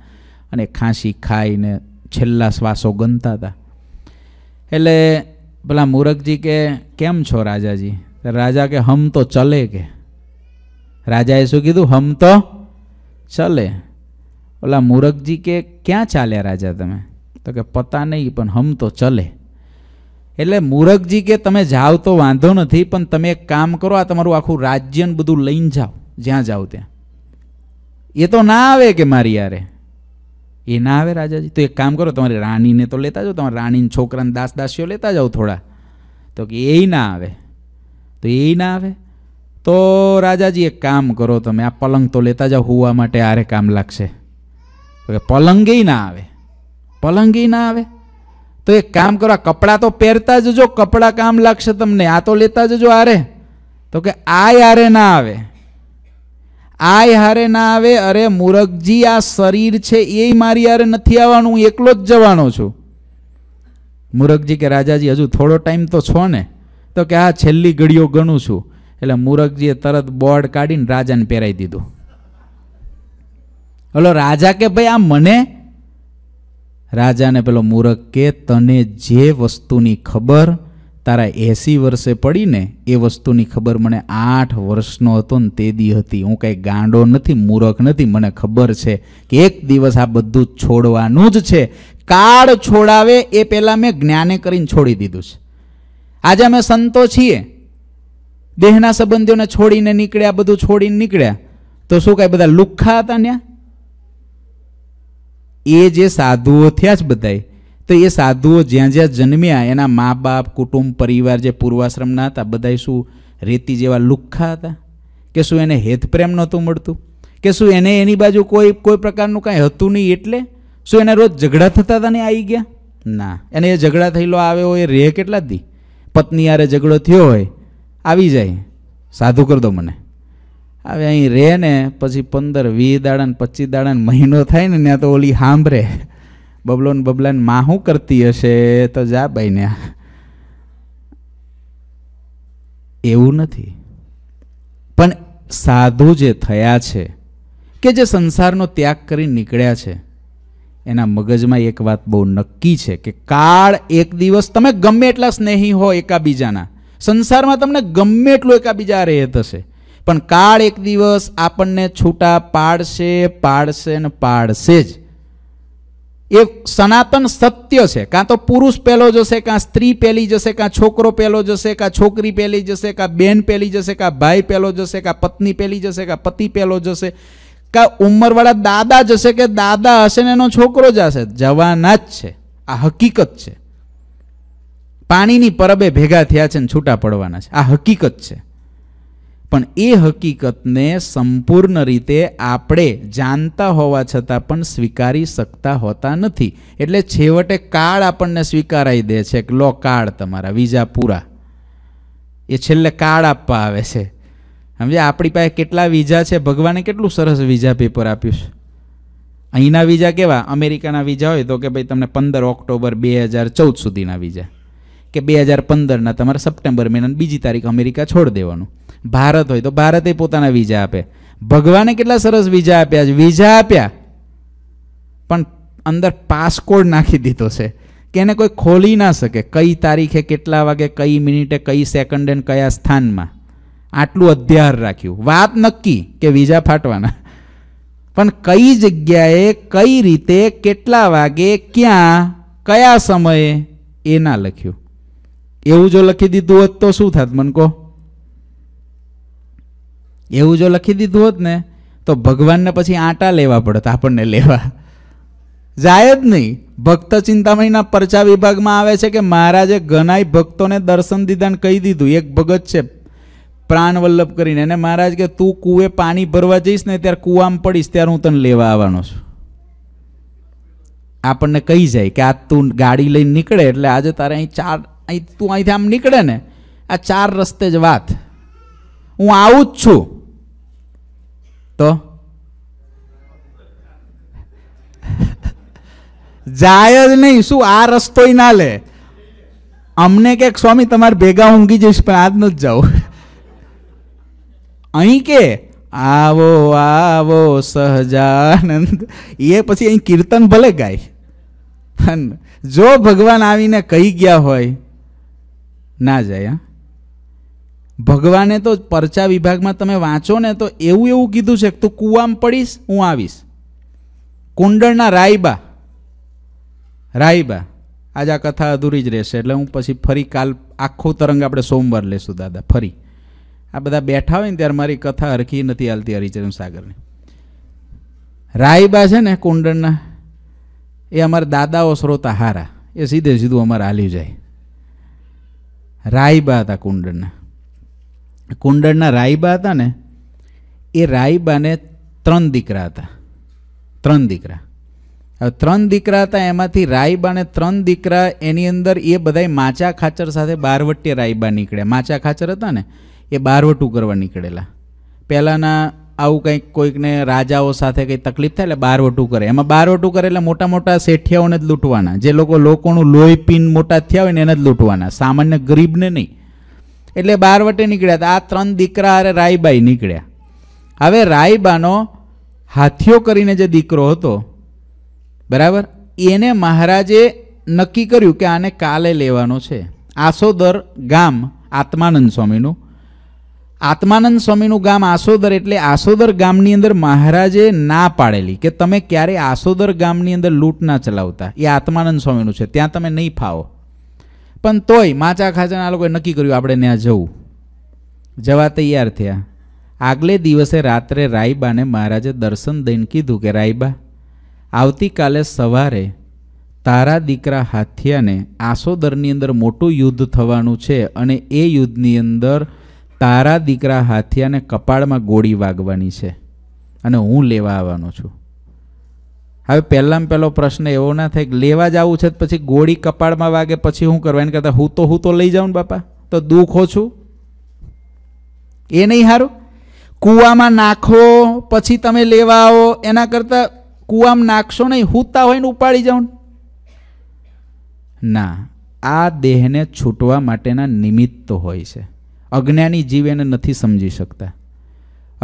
અને ખાંસી ખાઈને છેલ્લા શ્વાસો ગનતા હતા એટલે પેલા મૂરખજી કે કેમ છો રાજાજી રાજા કે હમ તો ચલે કે રાજાએ શું કીધું હમ તો ચલે પેલા મૂરખજી કે ક્યાં ચાલ્યા રાજા તમે તો કે પતા નહીં પણ હમ તો ચલે એલે મુરગજી કે તમે જાઓ તો વાંધો નથી પણ તમે એક કામ કરો આ તમારું આખું રાજ્ય ને બધું લઈન જાઓ જ્યાં જાવ ત્યાં એ તો ના આવે કે મારી આરે એ ના આવે રાજાજી તો એક કામ કરો તમારી રાણી ને તો લેતા જાઓ તમારી રાણી ને છોકરા ને દાસ દાસીઓ લેતા જાઓ થોડા તો કે એય ના આવે તો એય ના આવે તો રાજાજી એક કામ કરો તમે આ પલંગ તો લેતા જાઓ હુઆ માટે આરે કામ લખશે કે પલંગ એય ના આવે પલંગ એય ના આવે તો એક કામ કરો આ કપડાં તો પહેરતા જજો કપડાં કામ લાગશે તમને આ તો લેતા જજો આરે તો કે આય હારે ના આવે આય હારે ના આવે અરે મુરગજી આ શરીર છે એ મારી હારે નથી આવવાનું હું એકલો જ જવાનો છું મુરગજી કે રાજાજી હજુ થોડો ટાઈમ તો છો ને તો કે આ છેલ્લી ઘડીઓ ગણું છું એટલે મુરગજીએ તરત બોર્ડ કાઢીને રાજાને પહેરાવી દીધું હલો રાજા કે ભાઈ આ મને રાજાને પેલો મૂરખ કે તને જે વસ્તુની ખબર તારા એંસી વર્ષે પડીને એ વસ્તુની ખબર મને આઠ વર્ષનો હતો ને તે દી હતી હું કાંઈ ગાંડો નથી મૂરખ નથી મને ખબર છે કે એક દિવસ આ બધું છોડવાનું જ છે કાળ છોડાવે એ પહેલાં મેં જ્ઞાને કરીને છોડી દીધું છે આજે અમે સંતો છીએ દેહના સંબંધીઓને છોડીને નીકળ્યા બધું છોડીને નીકળ્યા તો શું કાંઈ બધા લુખ્ખા હતા ત્યાં એ જે સાધુઓ થયા જ બધાય તો એ સાધુઓ જ્યાં જ્યાં જન્મ્યા એના મા બાપ કુટુંબ પરિવાર જે પૂર્વાશ્રમના હતા બધાય શું રેતી જેવા લુખ્ખા હતા કે શું એને હેતપ્રેમ નહોતું મળતું કે શું એને એની બાજુ કોઈ કોઈ પ્રકારનું કાંઈ હતું નહીં એટલે શું એને રોજ ઝઘડા થતા હતા ને આવી ગયા ના એને એ ઝઘડા થયેલો આવે હોય રેહ કેટલા દી પત્ની યારે ઝઘડો થયો હોય આવી જાય સાધુ કર દો મને હવે અહીં રહે ને પછી પંદર વીસ દાડા ને પચીસ દાડા મહિનો થાય ને ત્યાં તો ઓલી સાંભરે બબલો ને બબલાને માં શું કરતી હશે તો જા ભાઈ ને એવું નથી પણ સાધુ જે થયા છે કે જે સંસારનો ત્યાગ કરી નીકળ્યા છે એના મગજમાં એક વાત બહુ નક્કી છે કે કાળ એક દિવસ તમે ગમે એટલા સ્નેહી હો એકાબીજાના સંસારમાં તમને ગમે એટલું એકાબીજા રહે થશે પણ કાળ એક દિવસ આપણને છૂટા પાડશે પાડશે ને પાડશે જ એ સનાતન સત્ય છે કાં તો પુરુષ પહેલો જશે કાં સ્ત્રી પહેલી જશે કાં છોકરો પહેલો જશે કાં છોકરી પહેલી જશે કાં બેન પહેલી જશે કાં ભાઈ પહેલો જશે કાં પત્ની પહેલી જશે કાં પતિ પહેલો જશે કાં ઉંમરવાળા દાદા જશે કે દાદા હશે ને એનો છોકરો જ હશે જવાના જ છે આ હકીકત છે પાણીની પરબે ભેગા થયા છે ને છૂટા પડવાના છે આ હકીકત છે પણ એ હકીકતને સંપૂર્ણ રીતે આપણે જાણતા હોવા છતાં પણ સ્વીકારી શકતા હોતા નથી એટલે છેવટે કાળ આપણને સ્વીકારાઈ દે છે કે લો કાળ તમારા વિઝા પૂરા એ છેલ્લે કાળ આપવા આવે છે સમજે આપણી પાસે કેટલા વિઝા છે ભગવાને કેટલું સરસ વિઝા પેપર આપ્યું છે અહીંના વિઝા કેવા અમેરિકાના વિઝા હોય તો કે ભાઈ તમને પંદર ઓક્ટોબર બે હજાર ચૌદ સુધીના વિઝા કે બે હજાર પંદરના તમારે સપ્ટેમ્બર મહિનાની બીજી તારીખ અમેરિકા છોડ દેવાનું ભારત હોય તો ભારતે પોતાના વિઝા આપે ભગવાને કેટલા સરસ વિઝા આપ્યા છે વિઝા આપ્યા પણ અંદર પાસકોડ નાખી દીધો છે કે એને કોઈ ખોલી ના શકે કઈ તારીખે કેટલા વાગે કઈ મિનિટે કઈ સેકન્ડ એન્ડ કયા સ્થાનમાં આટલું અધ્યાર રાખ્યું વાત નક્કી કે વિઝા ફાટવાના પણ કઈ જગ્યાએ કઈ રીતે કેટલા વાગે ક્યાં કયા સમયે એ ના લખ્યું એવું જો લખી દીધું હોત તો શું થાત મને કહો એવું જો લખી દીધું હોત ને તો ભગવાનને પછી આટા લેવા પડત આપણને લેવા જાય જ નહીં ભક્ત ચિંતામણીના પરચા વિભાગમાં આવે છે કે મહારાજે ઘણાય ભક્તોને દર્શન દીધા ને કહી દીધું એક ભગત છે પ્રાણવલ્લભ કરીને અને મહારાજ કે તું કૂએ પાણી ભરવા જઈશ ને ત્યારે કૂવામાં પડીશ ત્યારે હું તને લેવા આવવાનો છું આપણને કહી જાય કે આ તું ગાડી લઈને નીકળે એટલે આજે તારે અહીં ચાર અહીં તું અહીંથી આમ નીકળે ને આ ચાર રસ્તે જ વાત હું આવું જ છું તો જાય જ નહીં શું આ રસ્તો ના લે અમને કે સ્વામી તમારે ભેગા ઊંઘી જઈશ પણ આજ ન જ જાઉં અહીં કે આવો આવો સહજાનંદ એ પછી અહીં કીર્તન ભલે ગાય જો ભગવાન આવીને કહી ગયા હોય ના જાય હા ભગવાને તો પરચા વિભાગમાં તમે વાંચો ને તો એવું એવું કીધું છે કે તું કૂવામાં પડીશ હું આવીશ કુંડળના રાયબા રાયબા આજ આ કથા અધૂરી જ રહેશે એટલે હું પછી ફરી કાલ આખો તરંગ આપણે સોમવાર લેશું દાદા ફરી આ બધા બેઠા હોય ને ત્યારે મારી કથા હરખી નથી હાલતી હરિચરણ સાગરની રાયબા છે ને કુંડળના એ અમારા દાદાઓ શ્રોતા હારા એ સીધે સીધું અમારે હાલ્યું જાય રાયબા હતા કુંડળના કુંડળના રાયબા હતા ને એ રાયબાને ત્રણ દીકરા હતા ત્રણ દીકરા હવે ત્રણ દીકરા હતા એમાંથી રાયબાને ત્રણ દીકરા એની અંદર એ બધાય માચા ખાચર સાથે બારવટીએ રાયબા નીકળ્યા માચા ખાચર હતા ને એ બારવટું કરવા નીકળેલા પહેલાંના આવું કંઈક કોઈકને રાજાઓ સાથે કંઈ તકલીફ થાય એટલે બારવટું કરે એમાં બારવટું કરે એટલે મોટા મોટા શેઠિયાઓને જ લૂંટવાના જે લોકો લોકોનું લોહી પીન મોટા થયા હોય ને એને જ લૂંટવાના સામાન્ય ગરીબને નહીં એટલે બારવટે નીકળ્યા હતા આ ત્રણ દીકરા અરે રાયબાઈ નીકળ્યા હવે રાયબાનો હાથીઓ કરીને જે દીકરો હતો બરાબર એને મહારાજે નક્કી કર્યું કે આને કાલે લેવાનો છે આસોદર ગામ આત્માનંદ સ્વામીનું આત્માનંદ સ્વામીનું ગામ આસોદર એટલે આસોદર ગામની અંદર મહારાજે ના પાડેલી કે તમે ક્યારે આસોદર ગામની અંદર લૂંટ ના ચલાવતા એ આત્માનંદ સ્વામીનું છે ત્યાં તમે નહીં ફાવો પણ તોય માચા આ લોકોએ નક્કી કર્યું આપણે ત્યાં જવું જવા તૈયાર થયા આગલે દિવસે રાત્રે રાઈબાને મહારાજે દર્શન દઈને કીધું કે રાઈબા આવતીકાલે સવારે તારા દીકરા હાથિયાને આસોદરની અંદર મોટું યુદ્ધ થવાનું છે અને એ યુદ્ધની અંદર તારા દીકરા હાથિયાને કપાળમાં ગોળી વાગવાની છે અને હું લેવા આવવાનો છું હવે પહેલાંમાં પહેલો પ્રશ્ન એવો ના થાય કે લેવા જ આવું છે પછી ગોળી કપાળમાં વાગે પછી હું કરવા એને કરતાં હું તો હું તો લઈ જાઉં ને બાપા તો દુઃખ ઓછું એ નહીં સારું કૂવામાં નાખો પછી તમે લેવા આવો એના કરતાં કૂવામાં નાખશો નહીં હૂતા હોય ને ઉપાડી જાઉં ના આ દેહને છૂટવા માટેના નિમિત્ત હોય છે અજ્ઞાની જીવ એને નથી સમજી શકતા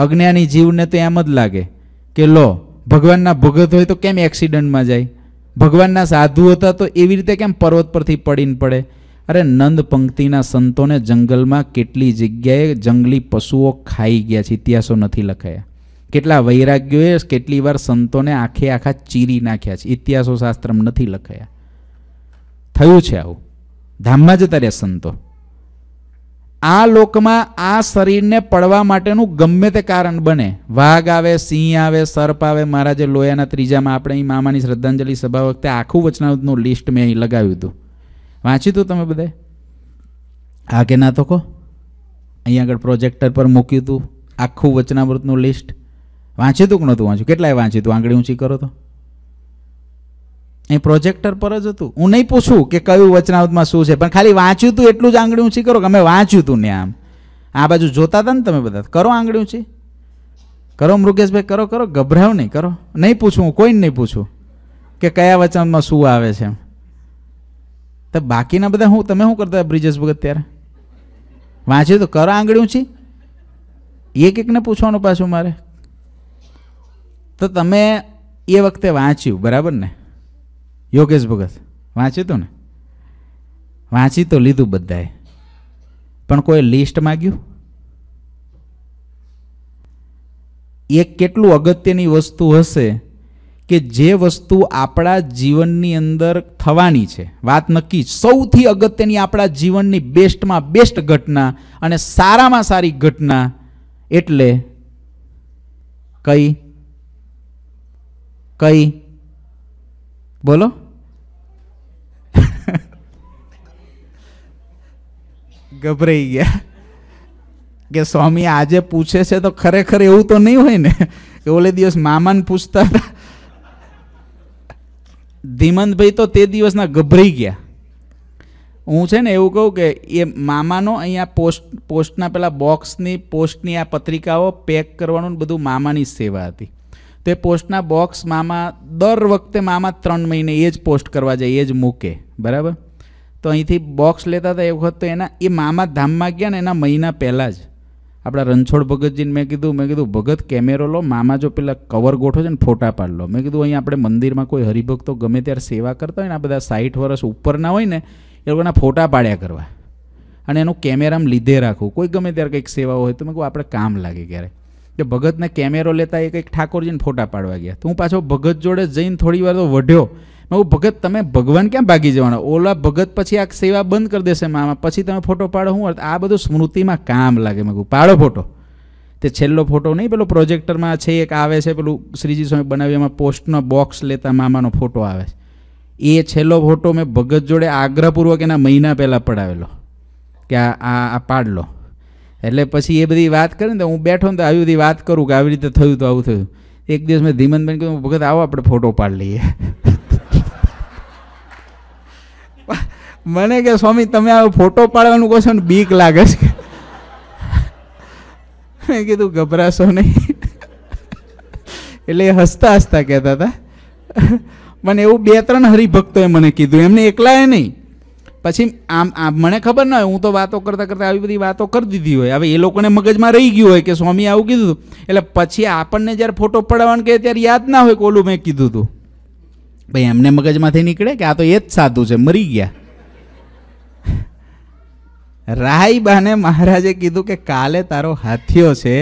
અજ્ઞાની જીવને તો એમ જ લાગે કે લો ભગવાનના ભગત હોય તો કેમ એક્સિડન્ટમાં જાય ભગવાનના સાધુ હતા તો એવી રીતે કેમ પર્વત પરથી પડીને પડે અરે નંદ પંક્તિના સંતોને જંગલમાં કેટલી જગ્યાએ જંગલી પશુઓ ખાઈ ગયા છે ઇતિહાસો નથી લખાયા કેટલા વૈરાગ્યોએ કેટલી વાર સંતોને આખે આખા ચીરી નાખ્યા છે ઇતિહાસો શાસ્ત્રમાં નથી લખાયા થયું છે આવું ધામમાં જતા રહ્યા સંતો આ લોકમાં આ શરીરને પડવા માટેનું ગમે તે કારણ બને વાઘ આવે સિંહ આવે સર્પ આવે મારા જે લોયાના ત્રીજામાં આપણે અહીં મામાની શ્રદ્ધાંજલિ સભા વખતે આખું વચનામૃતનું લિસ્ટ મેં અહીં લગાવ્યું હતું વાંચ્યું હતું તમે બધે હા કે ના તો કહો અહીં આગળ પ્રોજેક્ટર પર મૂક્યું હતું આખું વચનામૃતનું લિસ્ટ વાંચ્યું હતું કે નહોતું વાંચ્યું કેટલાય વાંચ્યું હતું આંગળી ઊંચી કરો તો અહીં પ્રોજેક્ટર પર જ હતું હું નહીં પૂછું કે કયું વચનાવતમાં શું છે પણ ખાલી વાંચ્યું હતું એટલું જ આંગળી ઊંચી કરો કે અમે વાંચ્યું હતું ને આમ આ બાજુ જોતા હતા ને તમે બધા કરો આંગળી ઊંચી કરો મૃગેશભાઈ કરો કરો ગભરાવ નહીં કરો નહીં પૂછું હું કોઈને નહીં પૂછું કે કયા વચનમાં શું આવે છે તો બાકીના બધા હું તમે શું કરતા બ્રિજેશ ભગત ત્યારે વાંચ્યું તો કરો આંગળી ઊંચી એક એકને પૂછવાનું પાછું મારે તો તમે એ વખતે વાંચ્યું બરાબર ને યોગેશ ભગત વાંચ્યું હતું ને વાંચી તો લીધું બધાએ પણ કોઈ લિસ્ટ માગ્યું એ કેટલું અગત્યની વસ્તુ હશે કે જે વસ્તુ આપણા જીવનની અંદર થવાની છે વાત નક્કી સૌથી અગત્યની આપણા જીવનની બેસ્ટમાં બેસ્ટ ઘટના અને સારામાં સારી ઘટના એટલે કઈ કઈ બોલો ગભરાઈ ગયા કે સ્વામી આજે પૂછે છે તો ખરેખર એવું તો નહીં હોય ને કે ઓલે દિવસ મામાને પૂછતા હતા ધીમંતભાઈ તો તે દિવસના ગભરાઈ ગયા હું છે ને એવું કહું કે એ મામાનો અહીંયા પોસ્ટ પોસ્ટના પેલા બોક્સની પોસ્ટની આ પત્રિકાઓ પેક કરવાનું બધું મામાની સેવા હતી તો એ પોસ્ટના બોક્સ મામા દર વખતે મામા ત્રણ મહિને એ જ પોસ્ટ કરવા જાય એ જ મૂકે બરાબર તો અહીંથી બોક્સ લેતા હતા એ વખત તો એના એ મામા ધામમાં ગયા ને એના મહિના પહેલાં જ આપણા રણછોડ ભગતજીને મેં કીધું મેં કીધું ભગત કેમેરો લો મામા જો પેલા કવર ગોઠો છે ને ફોટા પાડ લો મેં કીધું અહીં આપણે મંદિરમાં કોઈ હરિભક્તો ગમે ત્યારે સેવા કરતા હોય ને આ બધા સાઠ વર્ષ ઉપરના હોય ને એ લોકોના ફોટા પાડ્યા કરવા અને એનું કેમેરામ લીધે રાખવું કોઈ ગમે ત્યારે કંઈક સેવા હોય તો મેં કહું આપણે કામ લાગે ક્યારે કે ભગતને કેમેરો લેતા એ કંઈક ઠાકોરજીને ફોટા પાડવા ગયા તો હું પાછો ભગત જોડે જઈને થોડી વાર તો વઢ્યો હું ભગત તમે ભગવાન ક્યાં ભાગી જવાના ઓલા ભગત પછી આ સેવા બંધ કરી દેશે મામા પછી તમે ફોટો પાડો હું આ બધું સ્મૃતિમાં કામ લાગે મેં પાડો ફોટો તે છેલ્લો ફોટો નહીં પેલો પ્રોજેક્ટરમાં છે એક આવે છે પેલું શ્રીજી સ્વામી બનાવી એમાં પોસ્ટનો બોક્સ લેતા મામાનો ફોટો આવે છે એ છેલ્લો ફોટો મેં ભગત જોડે આગ્રહપૂર્વક એના મહિના પહેલાં પડાવેલો કે આ આ પાડ લો એટલે પછી એ બધી વાત કરીને તો હું બેઠો ને તો આવી બધી વાત કરું કે આવી રીતે થયું તો આવું થયું એક દિવસ મેં ધીમનબેન કીધું ભગત આવો આપણે ફોટો પાડી લઈએ મને કે સ્વામી તમે આ ફોટો પાડવાનું કહો છો ને બીક લાગે છે મેં કીધું ગભરાશો નહીં એટલે એ હસતા હસતા કહેતા હતા મને એવું બે ત્રણ હરિભક્તોએ મને કીધું એમને એકલાએ નહીં પછી આમ આમ મને ખબર ના હોય હું તો વાતો કરતાં કરતાં આવી બધી વાતો કરી દીધી હોય હવે એ લોકોને મગજમાં રહી ગયું હોય કે સ્વામી આવું કીધું એટલે પછી આપણને જ્યારે ફોટો પડાવવાનું કે ત્યારે યાદ ના હોય કોલું મેં કીધું હતું ભાઈ એમને મગજમાંથી નીકળે કે આ તો એ જ સાધુ છે મરી ગયા રાહીબાને મહારાજે કીધું કે કાલે તારો હાથીઓ છે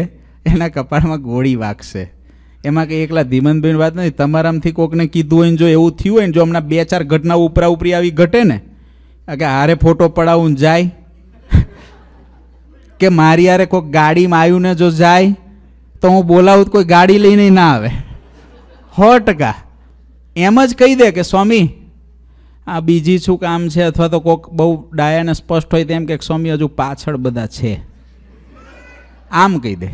એના કપાળમાં ગોળી વાગશે એમાં કંઈ એકલા ધીમનબેન વાત નથી તમારામાંથી કોકને કીધું હોય ને જો એવું થયું હોય ને જો હમણાં બે ચાર ઘટના ઉપરા ઉપરી આવી ઘટે ને કે હારે ફોટો પડાવું જાય કે મારી હારે કોઈક ગાડીમાં આવ્યું ને જો જાય તો હું બોલાવું કોઈ ગાડી લઈને ના આવે સો ટકા એમ જ કહી દે કે સ્વામી આ બીજી શું કામ છે અથવા તો કોઈક બહુ ડાયાને સ્પષ્ટ હોય તેમ કે સ્વામી હજુ પાછળ બધા છે આમ કહી દે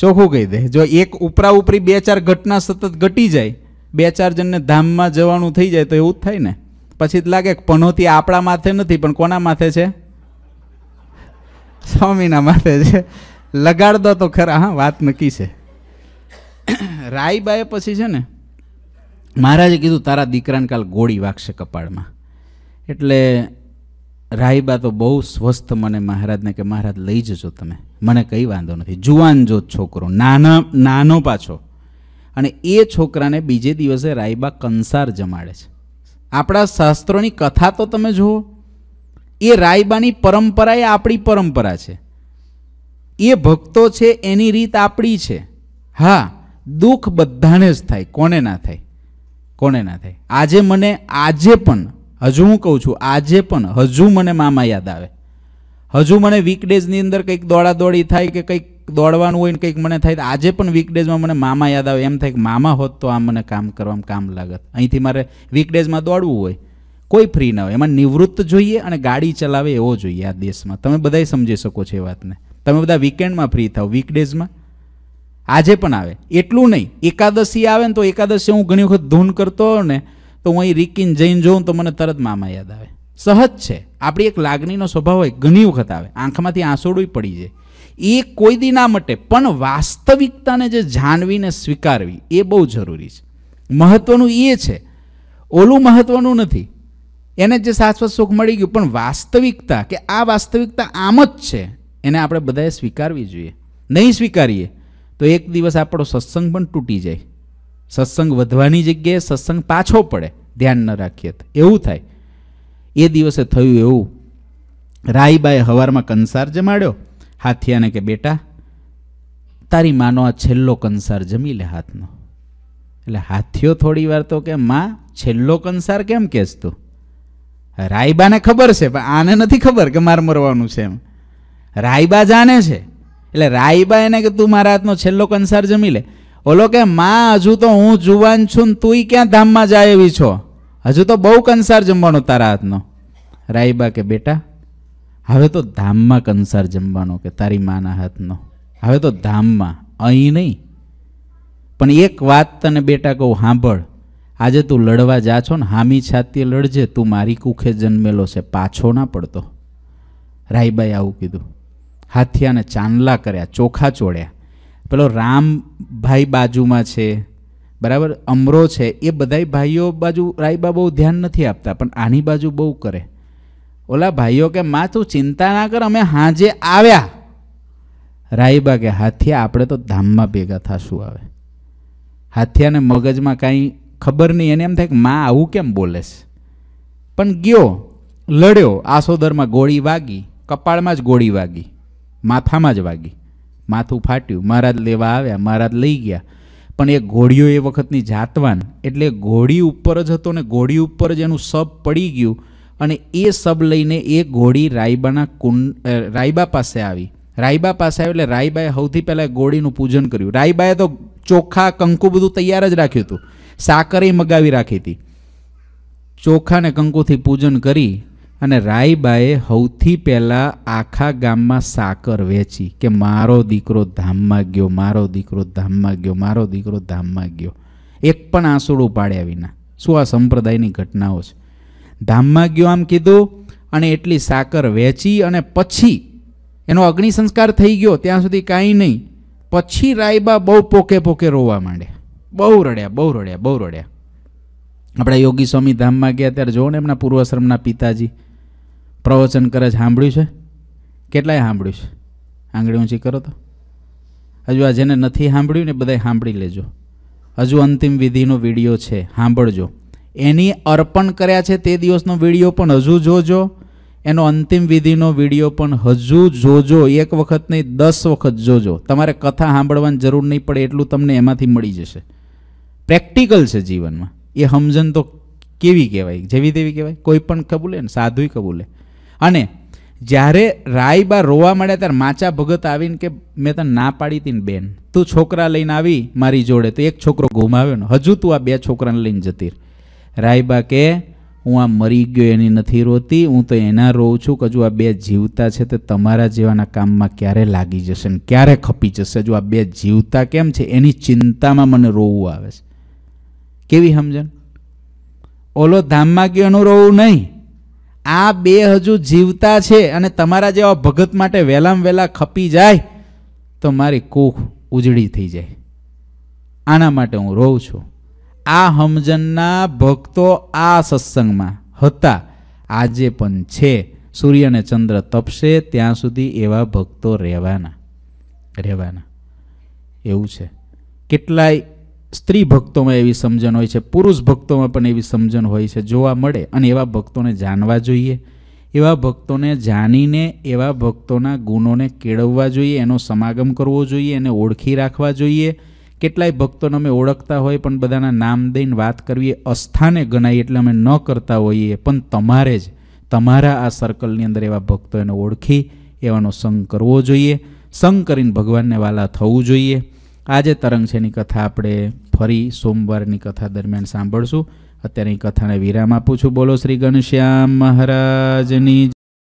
ચોખ્ખું કહી દે જો એક ઉપરા ઉપરી બે ચાર ઘટના સતત ઘટી જાય બે ચાર જણને ધામમાં જવાનું થઈ જાય તો એવું જ થાય ને પછી જ લાગે કે પનોતી આપણા માથે નથી પણ કોના માથે છે સ્વામીના માથે છે લગાડ દો તો ખરા હા વાત નક્કી છે રાયબાએ પછી છે ને મહારાજે કીધું તારા દીકરાને કાલ ગોળી વાગશે કપાળમાં એટલે રાહીબા તો બહુ સ્વસ્થ મને મહારાજને કે મહારાજ લઈ જજો તમે મને કંઈ વાંધો નથી જુવાન જો છોકરો નાના નાનો પાછો અને એ છોકરાને બીજે દિવસે રાઈબા કંસાર જમાડે છે આપણા શાસ્ત્રોની કથા તો તમે જુઓ એ રાઈબાની પરંપરા એ આપણી પરંપરા છે એ ભક્તો છે એની રીત આપણી છે હા દુઃખ બધાને જ થાય કોને ના થાય કોને ના થાય આજે મને આજે પણ હજુ હું કહું છું આજે પણ હજુ મને મામા યાદ આવે હજુ મને વીકડેઝની અંદર કંઈક દોડાદોડી થાય કે કંઈક દોડવાનું હોય ને કંઈક મને થાય તો આજે પણ વીકડેઝમાં મને મામા યાદ આવે એમ થાય કે મામા હોત તો આમ મને કામ કરવામાં કામ લાગત અહીંથી મારે વીકડેઝમાં દોડવું હોય કોઈ ફ્રી ના હોય એમાં નિવૃત્ત જોઈએ અને ગાડી ચલાવે એવો જોઈએ આ દેશમાં તમે બધાય સમજી શકો છો એ વાતને તમે બધા વીકેન્ડમાં ફ્રી થાવ વીકડેઝમાં આજે પણ આવે એટલું નહીં એકાદશી આવે ને તો એકાદશી હું ઘણી વખત ધૂન કરતો હોઉં ને તો હું અહીં રીકીને જઈને જોઉં તો મને તરત મામા યાદ આવે સહજ છે આપણી એક લાગણીનો સ્વભાવ હોય ઘણી વખત આવે આંખમાંથી આંસોડું પડી જાય એ કોઈ દી ના મટે પણ વાસ્તવિકતાને જે જાણવીને સ્વીકારવી એ બહુ જરૂરી છે મહત્વનું એ છે ઓલું મહત્વનું નથી એને જે શાશ્વત સુખ મળી ગયું પણ વાસ્તવિકતા કે આ વાસ્તવિકતા આમ જ છે એને આપણે બધાએ સ્વીકારવી જોઈએ નહીં સ્વીકારીએ તો એક દિવસ આપણો સત્સંગ પણ તૂટી જાય સત્સંગ વધવાની જગ્યાએ સત્સંગ પાછો પડે ધ્યાન ન રાખીએ તો એવું થાય એ દિવસે થયું એવું રાઈબાએ હવારમાં કંસાર જમાડ્યો હાથિયાને કે બેટા તારી માનો આ છેલ્લો કંસાર જમી લે હાથનો એટલે હાથીઓ થોડી વાર તો કે માં છેલ્લો કંસાર કેમ કેસ તું રાઈબાને ખબર છે પણ આને નથી ખબર કે મારે મરવાનું છે એમ રાઈબા જાણે છે એટલે રાઈબા એને કે તું મારા હાથનો છેલ્લો કંસાર જમી લે ઓલો કે મા હજુ તો હું જુવાન છું ને તુંય ક્યાં ધામમાં જાય એવી છો હજુ તો બહુ કંસાર જમવાનો તારા હાથનો રાઈબા કે બેટા હવે તો ધામમાં કંસાર જમવાનો કે તારી માના હાથનો હવે તો ધામમાં અહીં નહીં પણ એક વાત તને બેટા કહું સાંભળ આજે તું લડવા જા છો ને હામી છાતીએ લડજે તું મારી કુખે જન્મેલો છે પાછો ના પડતો રાઈબાએ આવું કીધું હાથિયાને ચાંદલા કર્યા ચોખા ચોળ્યા પેલો રામભાઈ બાજુમાં છે બરાબર અમરો છે એ બધાય ભાઈઓ બાજુ રાઈબા બહુ ધ્યાન નથી આપતા પણ આની બાજુ બહુ કરે ઓલા ભાઈઓ કે માં તું ચિંતા ના કર અમે હાજે આવ્યા રાઈબા કે હાથિયા આપણે તો ધામમાં ભેગા થશું આવે હાથિયાને મગજમાં કાંઈ ખબર નહીં એને એમ થાય કે માં આવું કેમ બોલે છે પણ ગયો લડ્યો આસોદરમાં ગોળી વાગી કપાળમાં જ ગોળી વાગી માથામાં જ વાગી માથું ફાટ્યું મહારાજ લેવા આવ્યા મહારાજ લઈ ગયા પણ એ ઘોડીઓ એ વખતની જાતવાન એટલે ઘોડી ઉપર જ હતો ને ઘોડી ઉપર જ એનું સબ પડી ગયું અને એ સબ લઈને એ ઘોડી રાયબાના કુંડ રાયબા પાસે આવી રાયબા પાસે આવી એટલે રાયબાએ સૌથી પહેલાં ઘોડીનું પૂજન કર્યું રાયબાએ તો ચોખા કંકુ બધું તૈયાર જ રાખ્યું હતું સાકરે મગાવી રાખી હતી ચોખા ને કંકુથી પૂજન કરી અને રાઈબાએ સૌથી પહેલાં આખા ગામમાં સાકર વેચી કે મારો દીકરો ધામમાં ગયો મારો દીકરો ધામમાં ગયો મારો દીકરો ધામમાં ગયો એક પણ આંસુડું પાડ્યા વિના શું આ સંપ્રદાયની ઘટનાઓ છે ધામમાં ગયો આમ કીધું અને એટલી સાકર વેચી અને પછી એનો અગ્નિ સંસ્કાર થઈ ગયો ત્યાં સુધી કાંઈ નહીં પછી રાયબા બહુ પોકે પોકે રોવા માંડ્યા બહુ રડ્યા બહુ રડ્યા બહુ રડ્યા આપણા યોગી સ્વામી ધામમાં ગયા ત્યારે જોવો ને એમના પૂર્વાશ્રમના પિતાજી પ્રવચન કરે છે સાંભળ્યું છે કેટલાય સાંભળ્યું છે આંગળી ઊંચી કરો તો હજુ આ જેને નથી સાંભળ્યું ને બધાય સાંભળી લેજો હજુ અંતિમ વિધિનો વિડીયો છે સાંભળજો એની અર્પણ કર્યા છે તે દિવસનો વિડીયો પણ હજુ જોજો એનો અંતિમ વિધિનો વિડીયો પણ હજુ જોજો એક વખત નહીં દસ વખત જોજો તમારે કથા સાંભળવાની જરૂર નહીં પડે એટલું તમને એમાંથી મળી જશે પ્રેક્ટિકલ છે જીવનમાં એ સમજણ તો કેવી કહેવાય જેવી તેવી કહેવાય કોઈ પણ કબૂલે ને સાધુય કબૂલે અને જ્યારે રાયબા રોવા મળ્યા ત્યારે માચા ભગત આવીને કે મેં તને ના પાડી હતી ને બેન તું છોકરા લઈને આવી મારી જોડે તો એક છોકરો ગુમાવ્યો ને હજુ તું આ બે છોકરાને લઈને જતી રાયબા કે હું આ મરી ગયો એની નથી રોતી હું તો એના રોઉં છું કે હજુ આ બે જીવતા છે તે તમારા જેવાના કામમાં ક્યારે લાગી જશે ને ક્યારે ખપી જશે જો આ બે જીવતા કેમ છે એની ચિંતામાં મને રોવું આવે છે કેવી સમજણ ઓલો ધામમાં ગયો એનું રોવું નહીં આ બે હજુ જીવતા છે અને તમારા જેવા ભગત માટે વહેલામાં વહેલા ખપી જાય તો મારી કૂખ ઉજળી થઈ જાય આના માટે હું રોઉં છું આ હમજનના ભક્તો આ સત્સંગમાં હતા આજે પણ છે સૂર્ય અને ચંદ્ર તપશે ત્યાં સુધી એવા ભક્તો રહેવાના રહેવાના એવું છે કેટલાય સ્ત્રી ભક્તોમાં એવી સમજણ હોય છે પુરુષ ભક્તોમાં પણ એવી સમજણ હોય છે જોવા મળે અને એવા ભક્તોને જાણવા જોઈએ એવા ભક્તોને જાણીને એવા ભક્તોના ગુણોને કેળવવા જોઈએ એનો સમાગમ કરવો જોઈએ એને ઓળખી રાખવા જોઈએ કેટલાય ભક્તોને અમે ઓળખતા હોય પણ બધાના નામ દઈને વાત કરવી અસ્થાને ગણાય એટલે અમે ન કરતા હોઈએ પણ તમારે જ તમારા આ સર્કલની અંદર એવા ભક્તો એને ઓળખી એવાનો સંગ કરવો જોઈએ સંગ કરીને ભગવાનને વાલા થવું જોઈએ આજે તરંગ છે એની કથા આપણે ફરી સોમવારની કથા દરમિયાન સાંભળશું અત્યારે કથાને વિરામ આપું છું બોલો શ્રી ઘનશ્યામ મહારાજની